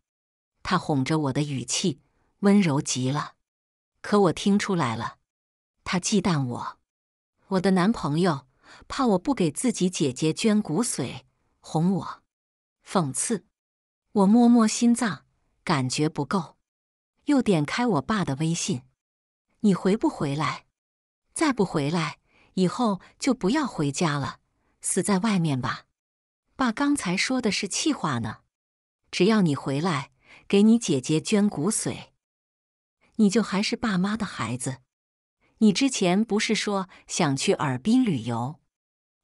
A: 他哄着我的语气，温柔极了。可我听出来了，他忌惮我，我的男朋友怕我不给自己姐姐捐骨髓，哄我，讽刺我。摸摸心脏，感觉不够，又点开我爸的微信。你回不回来？再不回来，以后就不要回家了，死在外面吧！爸刚才说的是气话呢。只要你回来，给你姐姐捐骨髓，你就还是爸妈的孩子。你之前不是说想去尔滨旅游？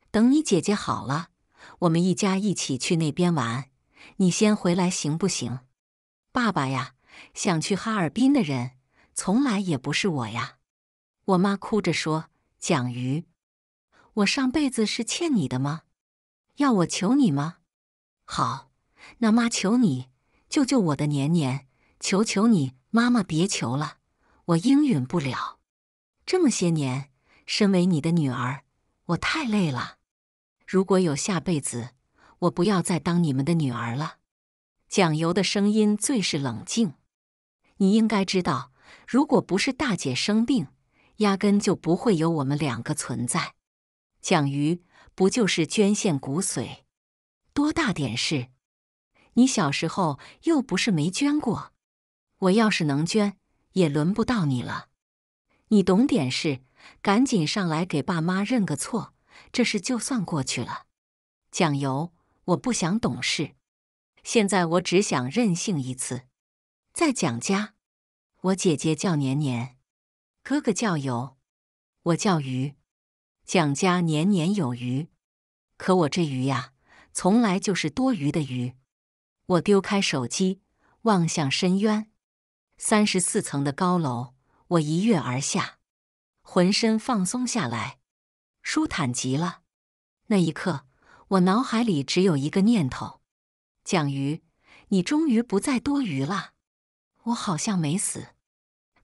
A: 等你姐姐好了，我们一家一起去那边玩。你先回来行不行？爸爸呀，想去哈尔滨的人。从来也不是我呀，我妈哭着说：“蒋瑜，我上辈子是欠你的吗？要我求你吗？好，那妈求你救救我的年年，求求你，妈妈别求了，我应允不了。这么些年，身为你的女儿，我太累了。如果有下辈子，我不要再当你们的女儿了。”蒋游的声音最是冷静，你应该知道。如果不是大姐生病，压根就不会有我们两个存在。蒋瑜不就是捐献骨髓，多大点事？你小时候又不是没捐过。我要是能捐，也轮不到你了。你懂点事，赶紧上来给爸妈认个错，这事就算过去了。蒋游，我不想懂事，现在我只想任性一次，在蒋家。我姐姐叫年年，哥哥叫游，我叫鱼。蒋家年年有余，可我这鱼呀，从来就是多余的鱼。我丢开手机，望向深渊，三十四层的高楼，我一跃而下，浑身放松下来，舒坦极了。那一刻，我脑海里只有一个念头：蒋鱼，你终于不再多余了。我好像没死。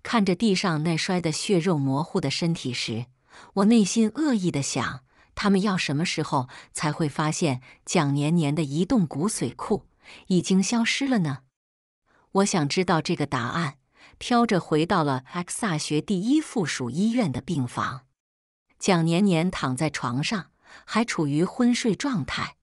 A: 看着地上那摔得血肉模糊的身体时，我内心恶意的想：他们要什么时候才会发现蒋年年的移动骨髓库已经消失了呢？我想知道这个答案，飘着回到了 X 大学第一附属医院的病房。蒋年年躺在床上，还处于昏睡状态。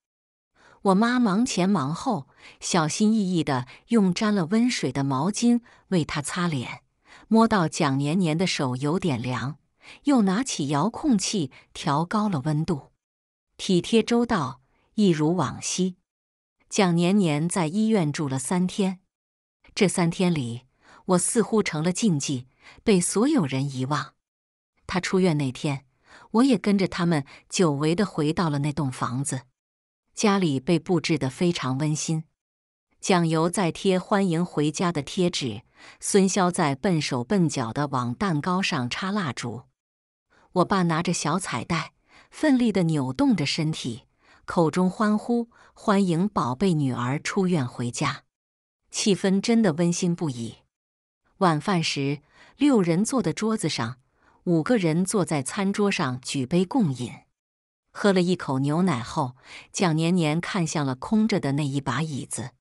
A: 我妈忙前忙后，小心翼翼地用沾了温水的毛巾为他擦脸，摸到蒋年年的手有点凉，又拿起遥控器调高了温度，体贴周到，一如往昔。蒋年年在医院住了三天，这三天里，我似乎成了禁忌，被所有人遗忘。他出院那天，我也跟着他们久违地回到了那栋房子。家里被布置的非常温馨，蒋由在贴欢迎回家的贴纸，孙潇在笨手笨脚的往蛋糕上插蜡烛，我爸拿着小彩带，奋力的扭动着身体，口中欢呼：“欢迎宝贝女儿出院回家。”气氛真的温馨不已。晚饭时，六人坐的桌子上，五个人坐在餐桌上举杯共饮。喝了一口牛奶后，蒋年年看向了空着的那一把椅子。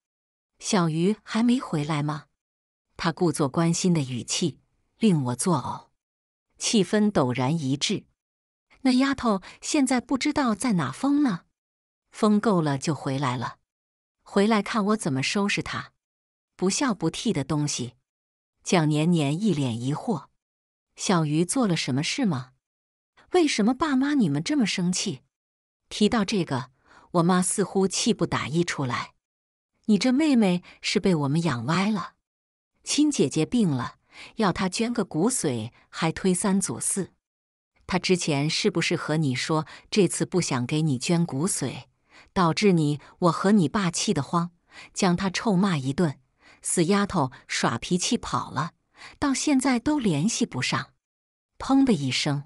A: 小鱼还没回来吗？他故作关心的语气令我作呕。气氛陡然一滞。那丫头现在不知道在哪疯呢，疯够了就回来了，回来看我怎么收拾她，不孝不悌的东西。蒋年年一脸疑惑：小鱼做了什么事吗？为什么爸妈你们这么生气？提到这个，我妈似乎气不打一处来。你这妹妹是被我们养歪了。亲姐姐病了，要她捐个骨髓，还推三阻四。她之前是不是和你说这次不想给你捐骨髓，导致你我和你爸气得慌，将她臭骂一顿？死丫头耍脾气跑了，到现在都联系不上。砰的一声。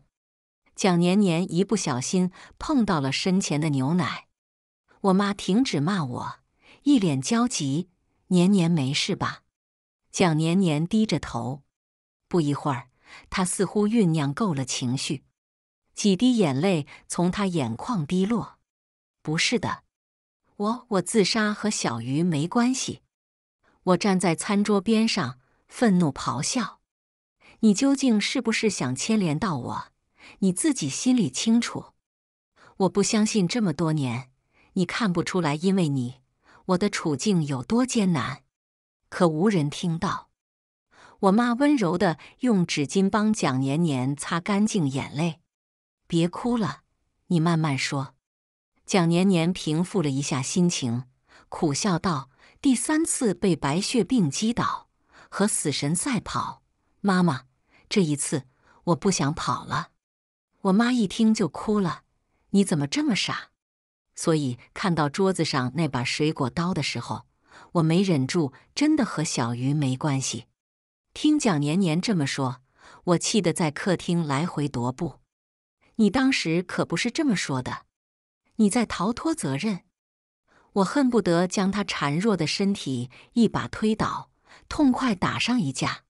A: 蒋年年一不小心碰到了身前的牛奶，我妈停止骂我，一脸焦急：“年年没事吧？”蒋年年低着头，不一会儿，他似乎酝酿够了情绪，几滴眼泪从他眼眶滴落。“不是的，我我自杀和小鱼没关系。”我站在餐桌边上，愤怒咆哮：“你究竟是不是想牵连到我？”你自己心里清楚，我不相信这么多年，你看不出来，因为你我的处境有多艰难，可无人听到。我妈温柔的用纸巾帮蒋年年擦干净眼泪，别哭了，你慢慢说。蒋年年平复了一下心情，苦笑道：“第三次被白血病击倒，和死神赛跑，妈妈，这一次我不想跑了。”我妈一听就哭了，你怎么这么傻？所以看到桌子上那把水果刀的时候，我没忍住，真的和小鱼没关系。听蒋年年这么说，我气得在客厅来回踱步。你当时可不是这么说的，你在逃脱责任。我恨不得将他孱弱的身体一把推倒，痛快打上一架。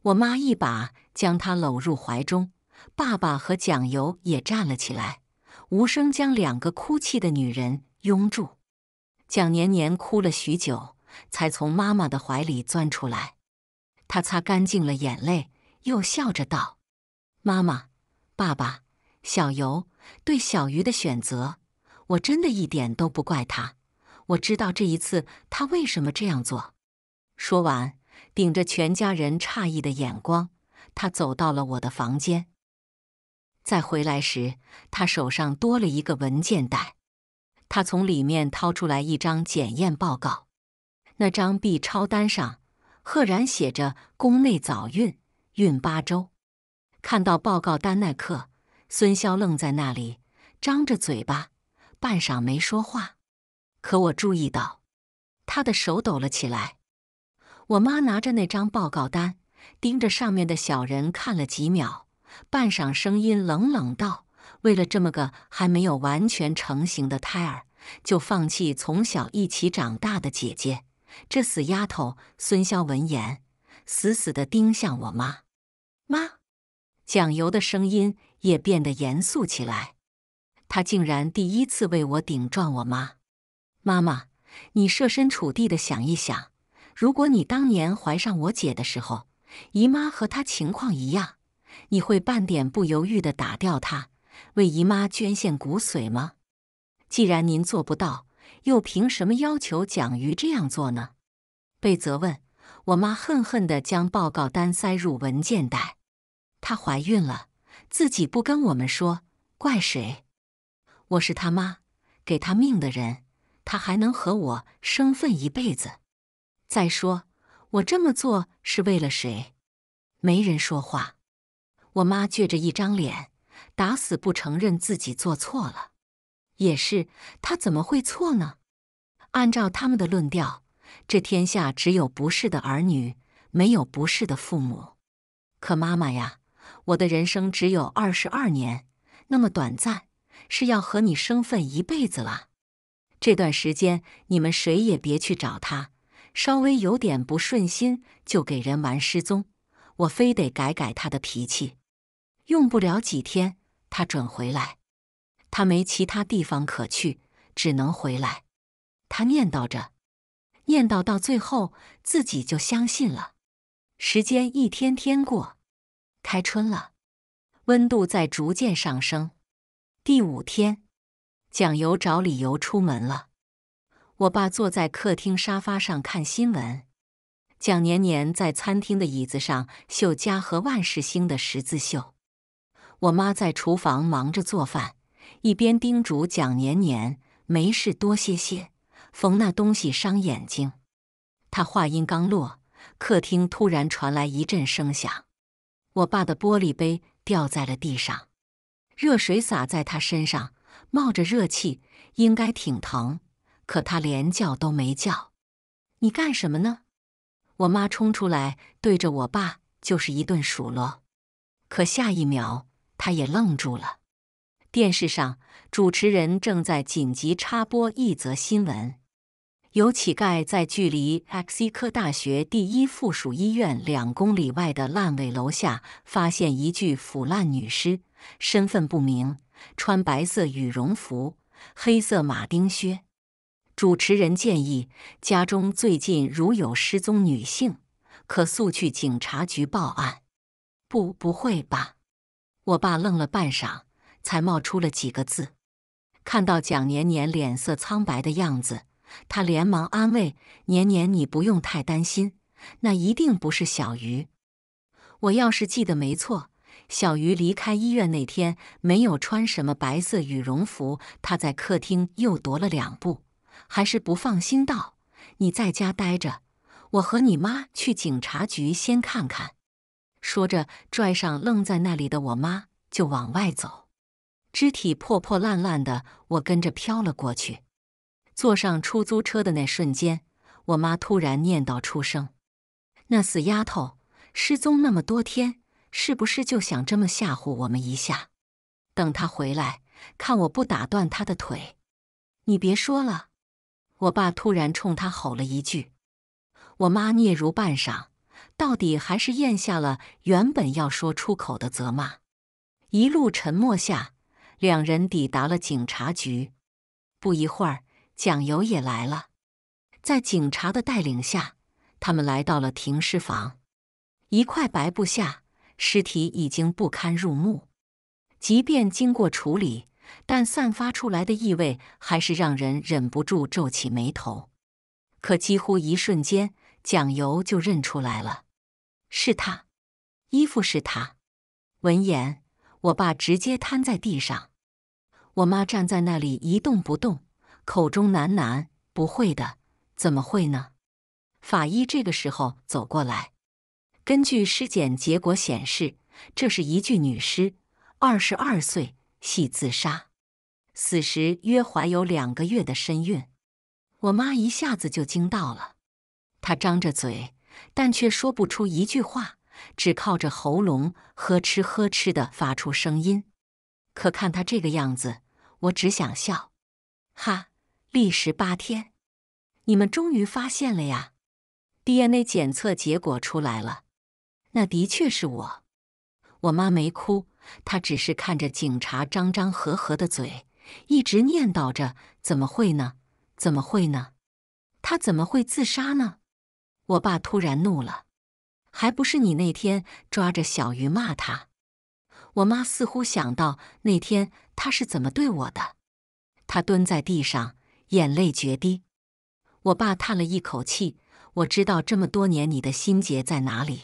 A: 我妈一把将他搂入怀中。爸爸和蒋游也站了起来，无声将两个哭泣的女人拥住。蒋年年哭了许久，才从妈妈的怀里钻出来。他擦干净了眼泪，又笑着道：“妈妈，爸爸，小游，对小鱼的选择，我真的一点都不怪他。我知道这一次他为什么这样做。”说完，顶着全家人诧异的眼光，他走到了我的房间。再回来时，他手上多了一个文件袋，他从里面掏出来一张检验报告，那张 B 超单上赫然写着“宫内早孕，孕八周”。看到报告单那刻，孙潇愣在那里，张着嘴巴，半晌没说话。可我注意到他的手抖了起来。我妈拿着那张报告单，盯着上面的小人看了几秒。半晌，声音冷冷道：“为了这么个还没有完全成型的胎儿，就放弃从小一起长大的姐姐，这死丫头！”孙潇闻言，死死地盯向我妈妈。蒋游的声音也变得严肃起来。他竟然第一次为我顶撞我妈妈。妈你设身处地的想一想，如果你当年怀上我姐的时候，姨妈和她情况一样。你会半点不犹豫地打掉它，为姨妈捐献骨髓吗？既然您做不到，又凭什么要求蒋瑜这样做呢？被责问，我妈恨恨地将报告单塞入文件袋。她怀孕了，自己不跟我们说，怪谁？我是他妈，给她命的人，她还能和我生分一辈子？再说，我这么做是为了谁？没人说话。我妈倔着一张脸，打死不承认自己做错了。也是，她怎么会错呢？按照他们的论调，这天下只有不是的儿女，没有不是的父母。可妈妈呀，我的人生只有二十二年，那么短暂，是要和你生分一辈子了。这段时间，你们谁也别去找他，稍微有点不顺心就给人玩失踪。我非得改改他的脾气。用不了几天，他准回来。他没其他地方可去，只能回来。他念叨着，念叨到最后，自己就相信了。时间一天天过，开春了，温度在逐渐上升。第五天，蒋由找理由出门了。我爸坐在客厅沙发上看新闻，蒋年年在餐厅的椅子上绣家和万事兴的十字绣。我妈在厨房忙着做饭，一边叮嘱蒋年年：“没事多歇歇，缝那东西伤眼睛。”她话音刚落，客厅突然传来一阵声响，我爸的玻璃杯掉在了地上，热水洒在他身上，冒着热气，应该挺疼，可他连叫都没叫。你干什么呢？我妈冲出来，对着我爸就是一顿数落。可下一秒，他也愣住了。电视上，主持人正在紧急插播一则新闻：有乞丐在距离 X 医科大学第一附属医院两公里外的烂尾楼下发现一具腐烂女尸，身份不明，穿白色羽绒服，黑色马丁靴。主持人建议，家中最近如有失踪女性，可速去警察局报案。不，不会吧。我爸愣了半晌，才冒出了几个字。看到蒋年年脸色苍白的样子，他连忙安慰：“年年，你不用太担心，那一定不是小鱼。我要是记得没错，小鱼离开医院那天没有穿什么白色羽绒服。”他在客厅又踱了两步，还是不放心道：“你在家待着，我和你妈去警察局先看看。”说着，拽上愣在那里的我妈就往外走。肢体破破烂烂的我跟着飘了过去。坐上出租车的那瞬间，我妈突然念叨出声：“那死丫头失踪那么多天，是不是就想这么吓唬我们一下？等她回来，看我不打断她的腿！”你别说了，我爸突然冲他吼了一句。我妈嗫嚅半晌。到底还是咽下了原本要说出口的责骂，一路沉默下，两人抵达了警察局。不一会儿，蒋由也来了，在警察的带领下，他们来到了停尸房。一块白布下，尸体已经不堪入目，即便经过处理，但散发出来的异味还是让人忍不住皱起眉头。可几乎一瞬间，蒋由就认出来了。是他，衣服是他。闻言，我爸直接瘫在地上，我妈站在那里一动不动，口中喃喃：“不会的，怎么会呢？”法医这个时候走过来，根据尸检结果显示，这是一具女尸，二十二岁，系自杀，死时约怀有两个月的身孕。我妈一下子就惊到了，她张着嘴。但却说不出一句话，只靠着喉咙呵哧呵哧的发出声音。可看他这个样子，我只想笑。哈，历时八天，你们终于发现了呀！DNA 检测结果出来了，那的确是我。我妈没哭，她只是看着警察张张合合的嘴，一直念叨着：“怎么会呢？怎么会呢？他怎么会自杀呢？”我爸突然怒了，还不是你那天抓着小鱼骂他？我妈似乎想到那天他是怎么对我的，她蹲在地上，眼泪决堤。我爸叹了一口气，我知道这么多年你的心结在哪里。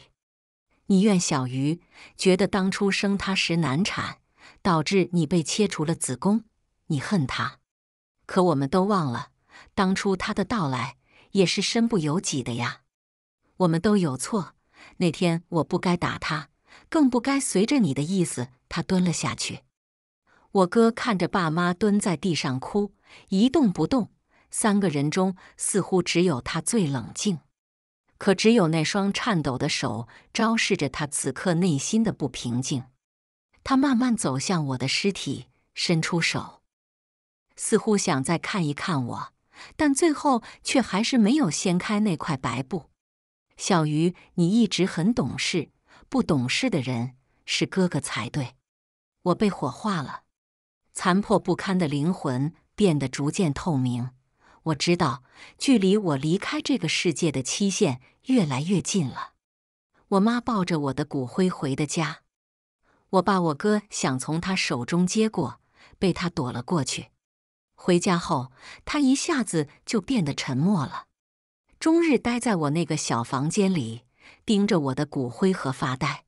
A: 你怨小鱼，觉得当初生他时难产，导致你被切除了子宫，你恨他。可我们都忘了，当初他的到来也是身不由己的呀。我们都有错。那天我不该打他，更不该随着你的意思。他蹲了下去。我哥看着爸妈蹲在地上哭，一动不动。三个人中，似乎只有他最冷静，可只有那双颤抖的手昭示着他此刻内心的不平静。他慢慢走向我的尸体，伸出手，似乎想再看一看我，但最后却还是没有掀开那块白布。小鱼，你一直很懂事，不懂事的人是哥哥才对。我被火化了，残破不堪的灵魂变得逐渐透明。我知道，距离我离开这个世界的期限越来越近了。我妈抱着我的骨灰回的家，我爸、我哥想从他手中接过，被他躲了过去。回家后，他一下子就变得沉默了。终日待在我那个小房间里，盯着我的骨灰盒发呆。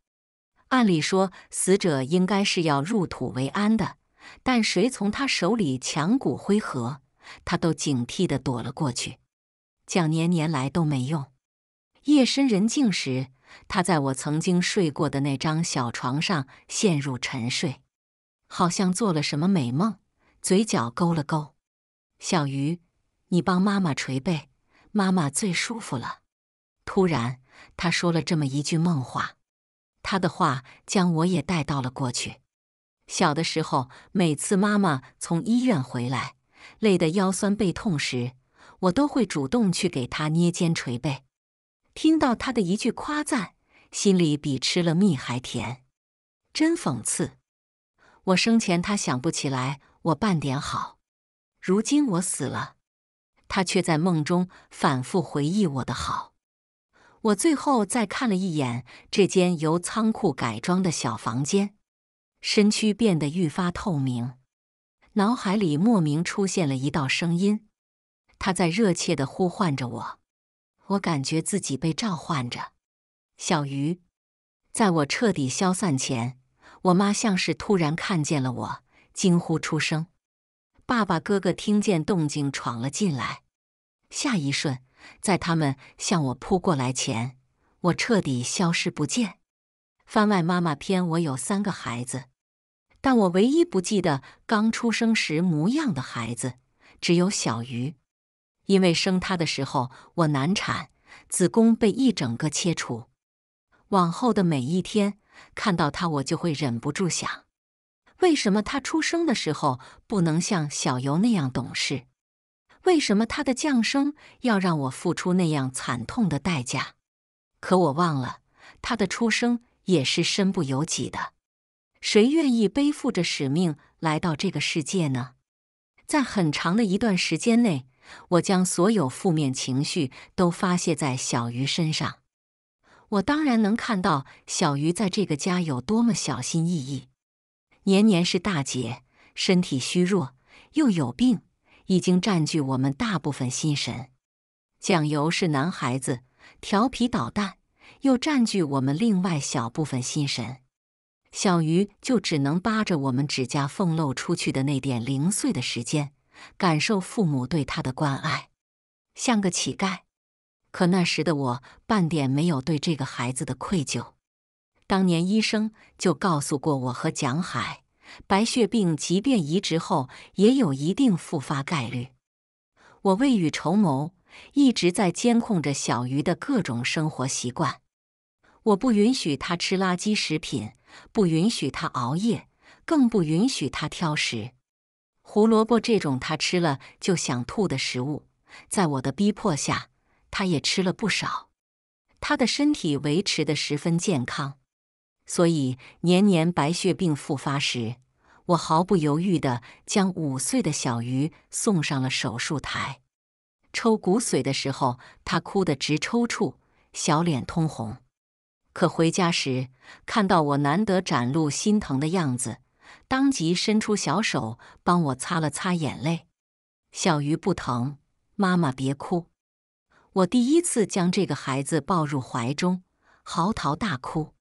A: 按理说，死者应该是要入土为安的，但谁从他手里抢骨灰盒，他都警惕地躲了过去。蒋年年来都没用。夜深人静时，他在我曾经睡过的那张小床上陷入沉睡，好像做了什么美梦，嘴角勾了勾。小鱼，你帮妈妈捶背。妈妈最舒服了。突然，他说了这么一句梦话，他的话将我也带到了过去。小的时候，每次妈妈从医院回来，累得腰酸背痛时，我都会主动去给她捏肩捶背。听到她的一句夸赞，心里比吃了蜜还甜。真讽刺，我生前她想不起来我半点好，如今我死了。他却在梦中反复回忆我的好。我最后再看了一眼这间由仓库改装的小房间，身躯变得愈发透明，脑海里莫名出现了一道声音，他在热切地呼唤着我。我感觉自己被召唤着。小鱼，在我彻底消散前，我妈像是突然看见了我，惊呼出声。爸爸、哥哥听见动静闯了进来，下一瞬，在他们向我扑过来前，我彻底消失不见。番外妈妈篇：我有三个孩子，但我唯一不记得刚出生时模样的孩子只有小鱼，因为生他的时候我难产，子宫被一整个切除。往后的每一天，看到他，我就会忍不住想。为什么他出生的时候不能像小游那样懂事？为什么他的降生要让我付出那样惨痛的代价？可我忘了，他的出生也是身不由己的。谁愿意背负着使命来到这个世界呢？在很长的一段时间内，我将所有负面情绪都发泄在小鱼身上。我当然能看到小鱼在这个家有多么小心翼翼。年年是大节，身体虚弱又有病，已经占据我们大部分心神；蒋由是男孩子，调皮捣蛋，又占据我们另外小部分心神；小鱼就只能扒着我们指甲缝漏出去的那点零碎的时间，感受父母对他的关爱，像个乞丐。可那时的我，半点没有对这个孩子的愧疚。当年医生就告诉过我和蒋海，白血病即便移植后也有一定复发概率。我未雨绸缪，一直在监控着小鱼的各种生活习惯。我不允许他吃垃圾食品，不允许他熬夜，更不允许他挑食。胡萝卜这种他吃了就想吐的食物，在我的逼迫下，他也吃了不少。他的身体维持得十分健康。所以，年年白血病复发时，我毫不犹豫的将五岁的小鱼送上了手术台。抽骨髓的时候，他哭得直抽搐，小脸通红。可回家时，看到我难得展露心疼的样子，当即伸出小手帮我擦了擦眼泪。小鱼不疼，妈妈别哭。我第一次将这个孩子抱入怀中，嚎啕大哭。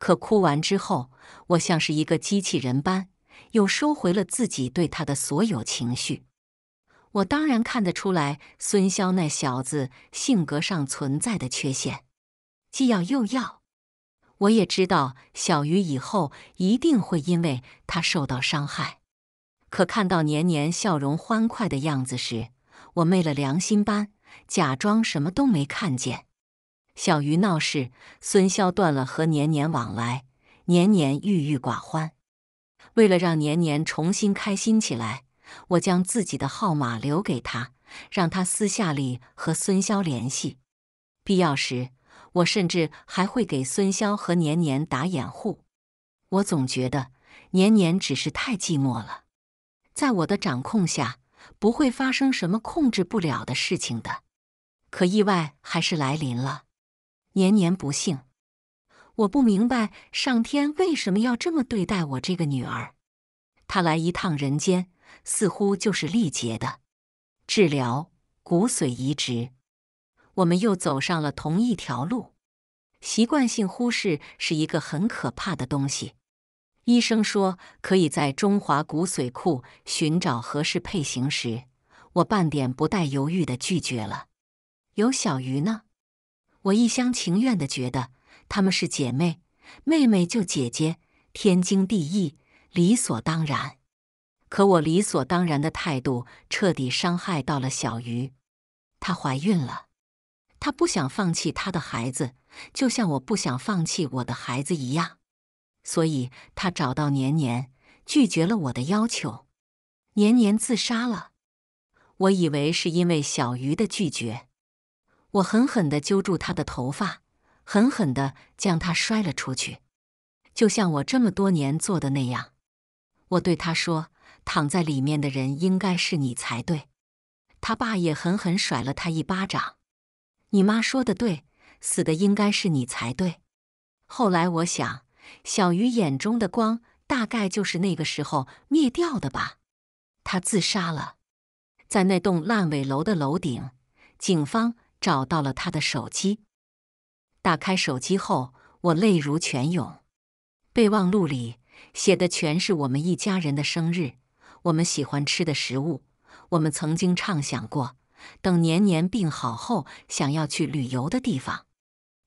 A: 可哭完之后，我像是一个机器人般，又收回了自己对他的所有情绪。我当然看得出来，孙潇那小子性格上存在的缺陷，既要又要。我也知道，小鱼以后一定会因为他受到伤害。可看到年年笑容欢快的样子时，我昧了良心般，假装什么都没看见。小鱼闹事，孙潇断了和年年往来，年年郁郁寡欢。为了让年年重新开心起来，我将自己的号码留给他，让他私下里和孙潇联系。必要时，我甚至还会给孙潇和年年打掩护。我总觉得年年只是太寂寞了，在我的掌控下，不会发生什么控制不了的事情的。可意外还是来临了。年年不幸，我不明白上天为什么要这么对待我这个女儿。她来一趟人间，似乎就是力竭的治疗骨髓移植。我们又走上了同一条路。习惯性忽视是一个很可怕的东西。医生说可以在中华骨髓库寻找合适配型时，我半点不带犹豫的拒绝了。有小鱼呢。我一厢情愿的觉得她们是姐妹，妹妹救姐姐，天经地义，理所当然。可我理所当然的态度彻底伤害到了小鱼。她怀孕了，她不想放弃她的孩子，就像我不想放弃我的孩子一样。所以她找到年年，拒绝了我的要求。年年自杀了，我以为是因为小鱼的拒绝。我狠狠地揪住他的头发，狠狠地将他摔了出去，就像我这么多年做的那样。我对他说：“躺在里面的人应该是你才对。”他爸也狠狠甩了他一巴掌。“你妈说的对，死的应该是你才对。”后来我想，小鱼眼中的光大概就是那个时候灭掉的吧。他自杀了，在那栋烂尾楼的楼顶，警方。找到了他的手机，打开手机后，我泪如泉涌。备忘录里写的全是我们一家人的生日，我们喜欢吃的食物，我们曾经畅想过等年年病好后想要去旅游的地方。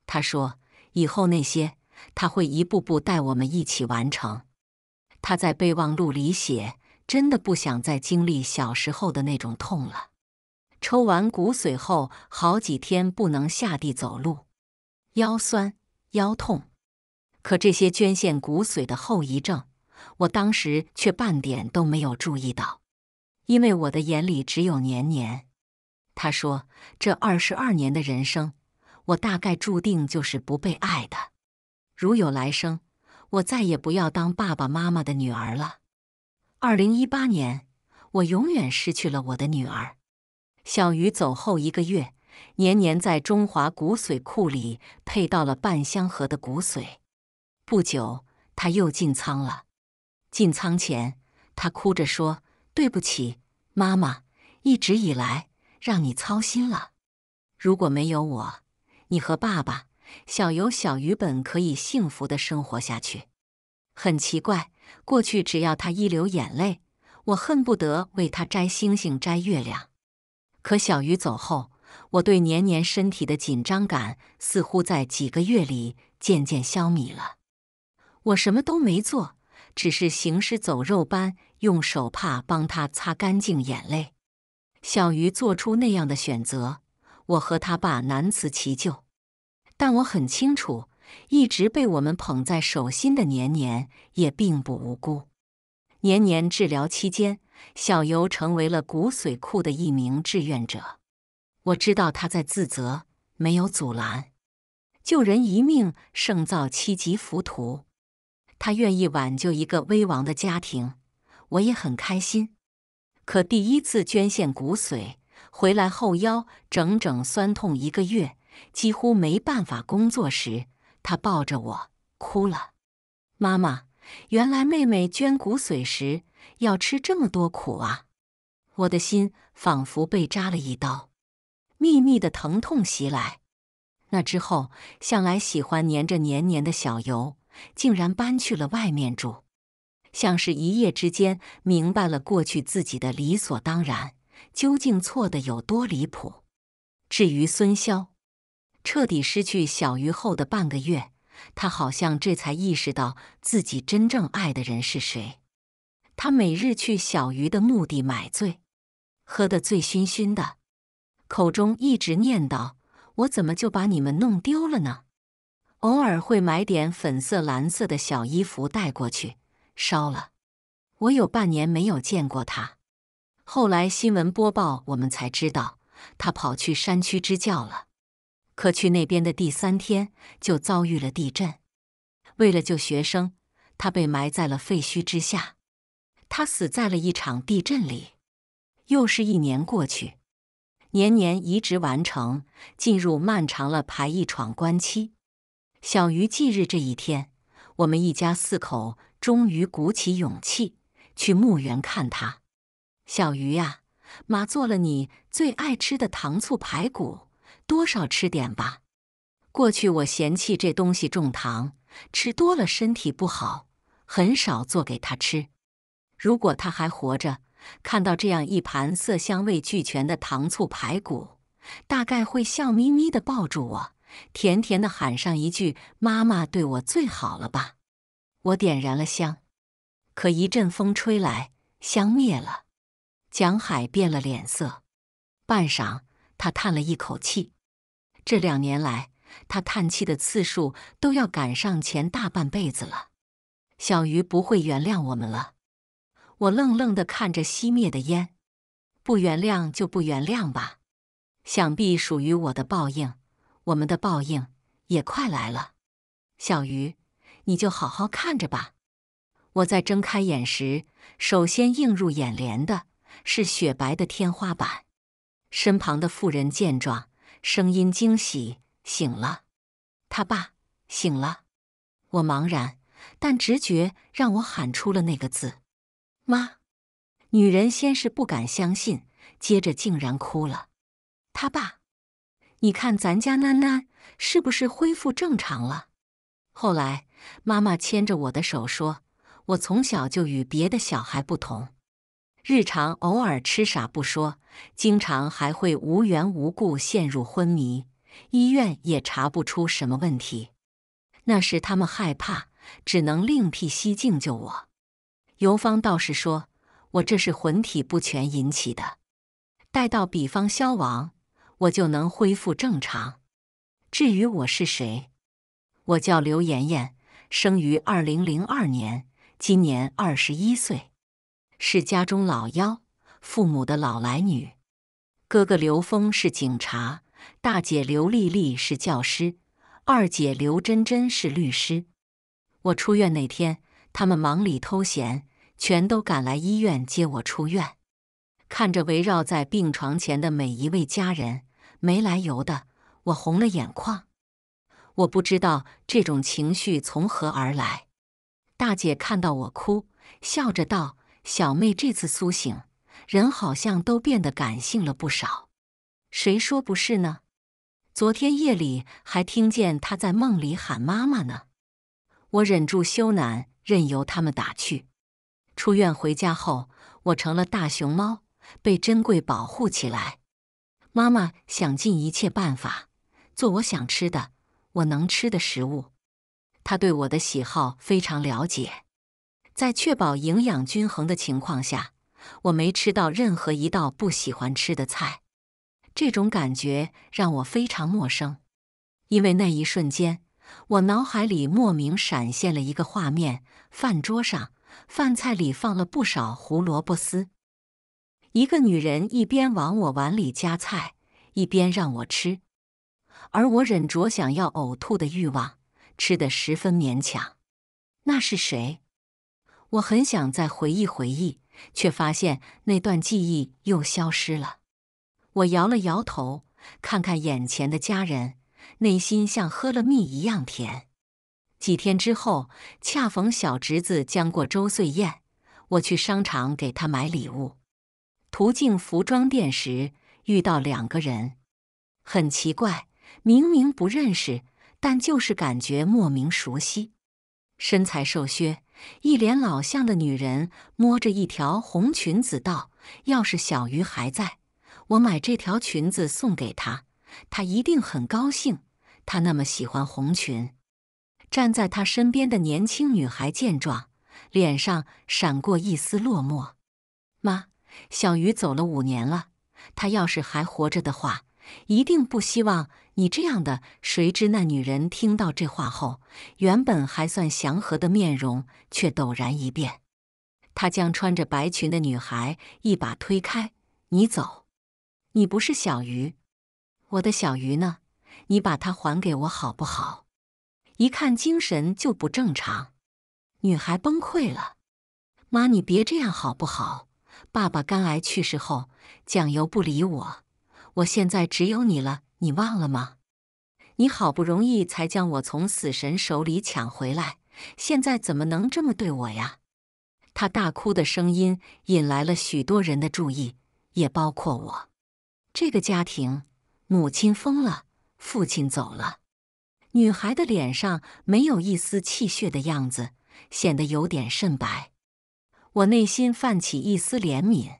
A: 他说，以后那些他会一步步带我们一起完成。他在备忘录里写：“真的不想再经历小时候的那种痛了。”抽完骨髓后，好几天不能下地走路，腰酸腰痛。可这些捐献骨髓的后遗症，我当时却半点都没有注意到，因为我的眼里只有年年。他说：“这二十二年的人生，我大概注定就是不被爱的。如有来生，我再也不要当爸爸妈妈的女儿了。”二零一八年，我永远失去了我的女儿。小鱼走后一个月，年年在中华骨髓库里配到了半箱河的骨髓。不久，他又进仓了。进仓前，他哭着说：“对不起，妈妈，一直以来让你操心了。如果没有我，你和爸爸，小游、小鱼本可以幸福的生活下去。”很奇怪，过去只要他一流眼泪，我恨不得为他摘星星摘月亮。可小鱼走后，我对年年身体的紧张感似乎在几个月里渐渐消弭了。我什么都没做，只是行尸走肉般用手帕帮他擦干净眼泪。小鱼做出那样的选择，我和他爸难辞其咎。但我很清楚，一直被我们捧在手心的年年也并不无辜。年年治疗期间。小尤成为了骨髓库的一名志愿者，我知道他在自责，没有阻拦。救人一命胜造七级浮屠，他愿意挽救一个危亡的家庭，我也很开心。可第一次捐献骨髓回来后，腰整整酸痛一个月，几乎没办法工作时，他抱着我哭了。妈妈，原来妹妹捐骨髓时。要吃这么多苦啊！我的心仿佛被扎了一刀，密密的疼痛袭来。那之后，向来喜欢黏着黏黏的小尤，竟然搬去了外面住，像是一夜之间明白了过去自己的理所当然究竟错的有多离谱。至于孙潇，彻底失去小鱼后的半个月，他好像这才意识到自己真正爱的人是谁。他每日去小鱼的墓地买醉，喝得醉醺醺的，口中一直念叨：“我怎么就把你们弄丢了呢？”偶尔会买点粉色、蓝色的小衣服带过去烧了。我有半年没有见过他。后来新闻播报，我们才知道他跑去山区支教了。可去那边的第三天就遭遇了地震，为了救学生，他被埋在了废墟之下。他死在了一场地震里。又是一年过去，年年移植完成，进入漫长了排异闯关期。小鱼忌日这一天，我们一家四口终于鼓起勇气去墓园看他。小鱼呀，妈做了你最爱吃的糖醋排骨，多少吃点吧。过去我嫌弃这东西重糖，吃多了身体不好，很少做给他吃。如果他还活着，看到这样一盘色香味俱全的糖醋排骨，大概会笑眯眯地抱住我，甜甜地喊上一句：“妈妈对我最好了吧？”我点燃了香，可一阵风吹来，香灭了。蒋海变了脸色，半晌，他叹了一口气。这两年来，他叹气的次数都要赶上前大半辈子了。小鱼不会原谅我们了。我愣愣地看着熄灭的烟，不原谅就不原谅吧。想必属于我的报应，我们的报应也快来了。小鱼，你就好好看着吧。我在睁开眼时，首先映入眼帘的是雪白的天花板。身旁的妇人见状，声音惊喜：“醒了，他爸醒了。”我茫然，但直觉让我喊出了那个字。妈，女人先是不敢相信，接着竟然哭了。他爸，你看咱家囡囡是不是恢复正常了？后来，妈妈牵着我的手说：“我从小就与别的小孩不同，日常偶尔痴傻不说，经常还会无缘无故陷入昏迷，医院也查不出什么问题。那时他们害怕，只能另辟蹊径救我。”刘方道士说：“我这是魂体不全引起的，待到彼方消亡，我就能恢复正常。至于我是谁，我叫刘妍妍，生于二零零二年，今年二十一岁，是家中老幺，父母的老来女。哥哥刘峰是警察，大姐刘丽丽是教师，二姐刘珍珍是律师。我出院那天，他们忙里偷闲。”全都赶来医院接我出院，看着围绕在病床前的每一位家人，没来由的我红了眼眶。我不知道这种情绪从何而来。大姐看到我哭，笑着道：“小妹这次苏醒，人好像都变得感性了不少。”谁说不是呢？昨天夜里还听见她在梦里喊妈妈呢。我忍住羞赧，任由他们打趣。出院回家后，我成了大熊猫，被珍贵保护起来。妈妈想尽一切办法做我想吃的、我能吃的食物。她对我的喜好非常了解，在确保营养均衡的情况下，我没吃到任何一道不喜欢吃的菜。这种感觉让我非常陌生，因为那一瞬间，我脑海里莫名闪现了一个画面：饭桌上。饭菜里放了不少胡萝卜丝。一个女人一边往我碗里夹菜，一边让我吃，而我忍着想要呕吐的欲望，吃的十分勉强。那是谁？我很想再回忆回忆，却发现那段记忆又消失了。我摇了摇头，看看眼前的家人，内心像喝了蜜一样甜。几天之后，恰逢小侄子将过周岁宴，我去商场给他买礼物。途径服装店时，遇到两个人，很奇怪，明明不认识，但就是感觉莫名熟悉。身材瘦削、一脸老相的女人摸着一条红裙子道：“要是小鱼还在，我买这条裙子送给他，他一定很高兴。他那么喜欢红裙。”站在他身边的年轻女孩见状，脸上闪过一丝落寞。妈，小鱼走了五年了，他要是还活着的话，一定不希望你这样的。谁知那女人听到这话后，原本还算祥和的面容却陡然一变。她将穿着白裙的女孩一把推开：“你走，你不是小鱼，我的小鱼呢？你把它还给我好不好？”一看精神就不正常，女孩崩溃了。妈，你别这样好不好？爸爸肝癌去世后，蒋油不理我，我现在只有你了。你忘了吗？你好不容易才将我从死神手里抢回来，现在怎么能这么对我呀？她大哭的声音引来了许多人的注意，也包括我。这个家庭，母亲疯了，父亲走了。女孩的脸上没有一丝气血的样子，显得有点甚白。我内心泛起一丝怜悯，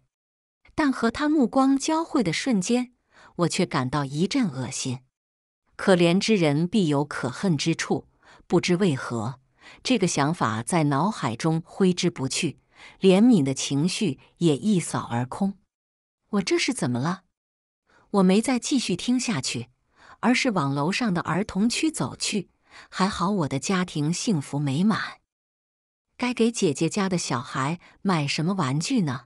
A: 但和她目光交汇的瞬间，我却感到一阵恶心。可怜之人必有可恨之处，不知为何，这个想法在脑海中挥之不去，怜悯的情绪也一扫而空。我这是怎么了？我没再继续听下去。而是往楼上的儿童区走去。还好我的家庭幸福美满。该给姐姐家的小孩买什么玩具呢？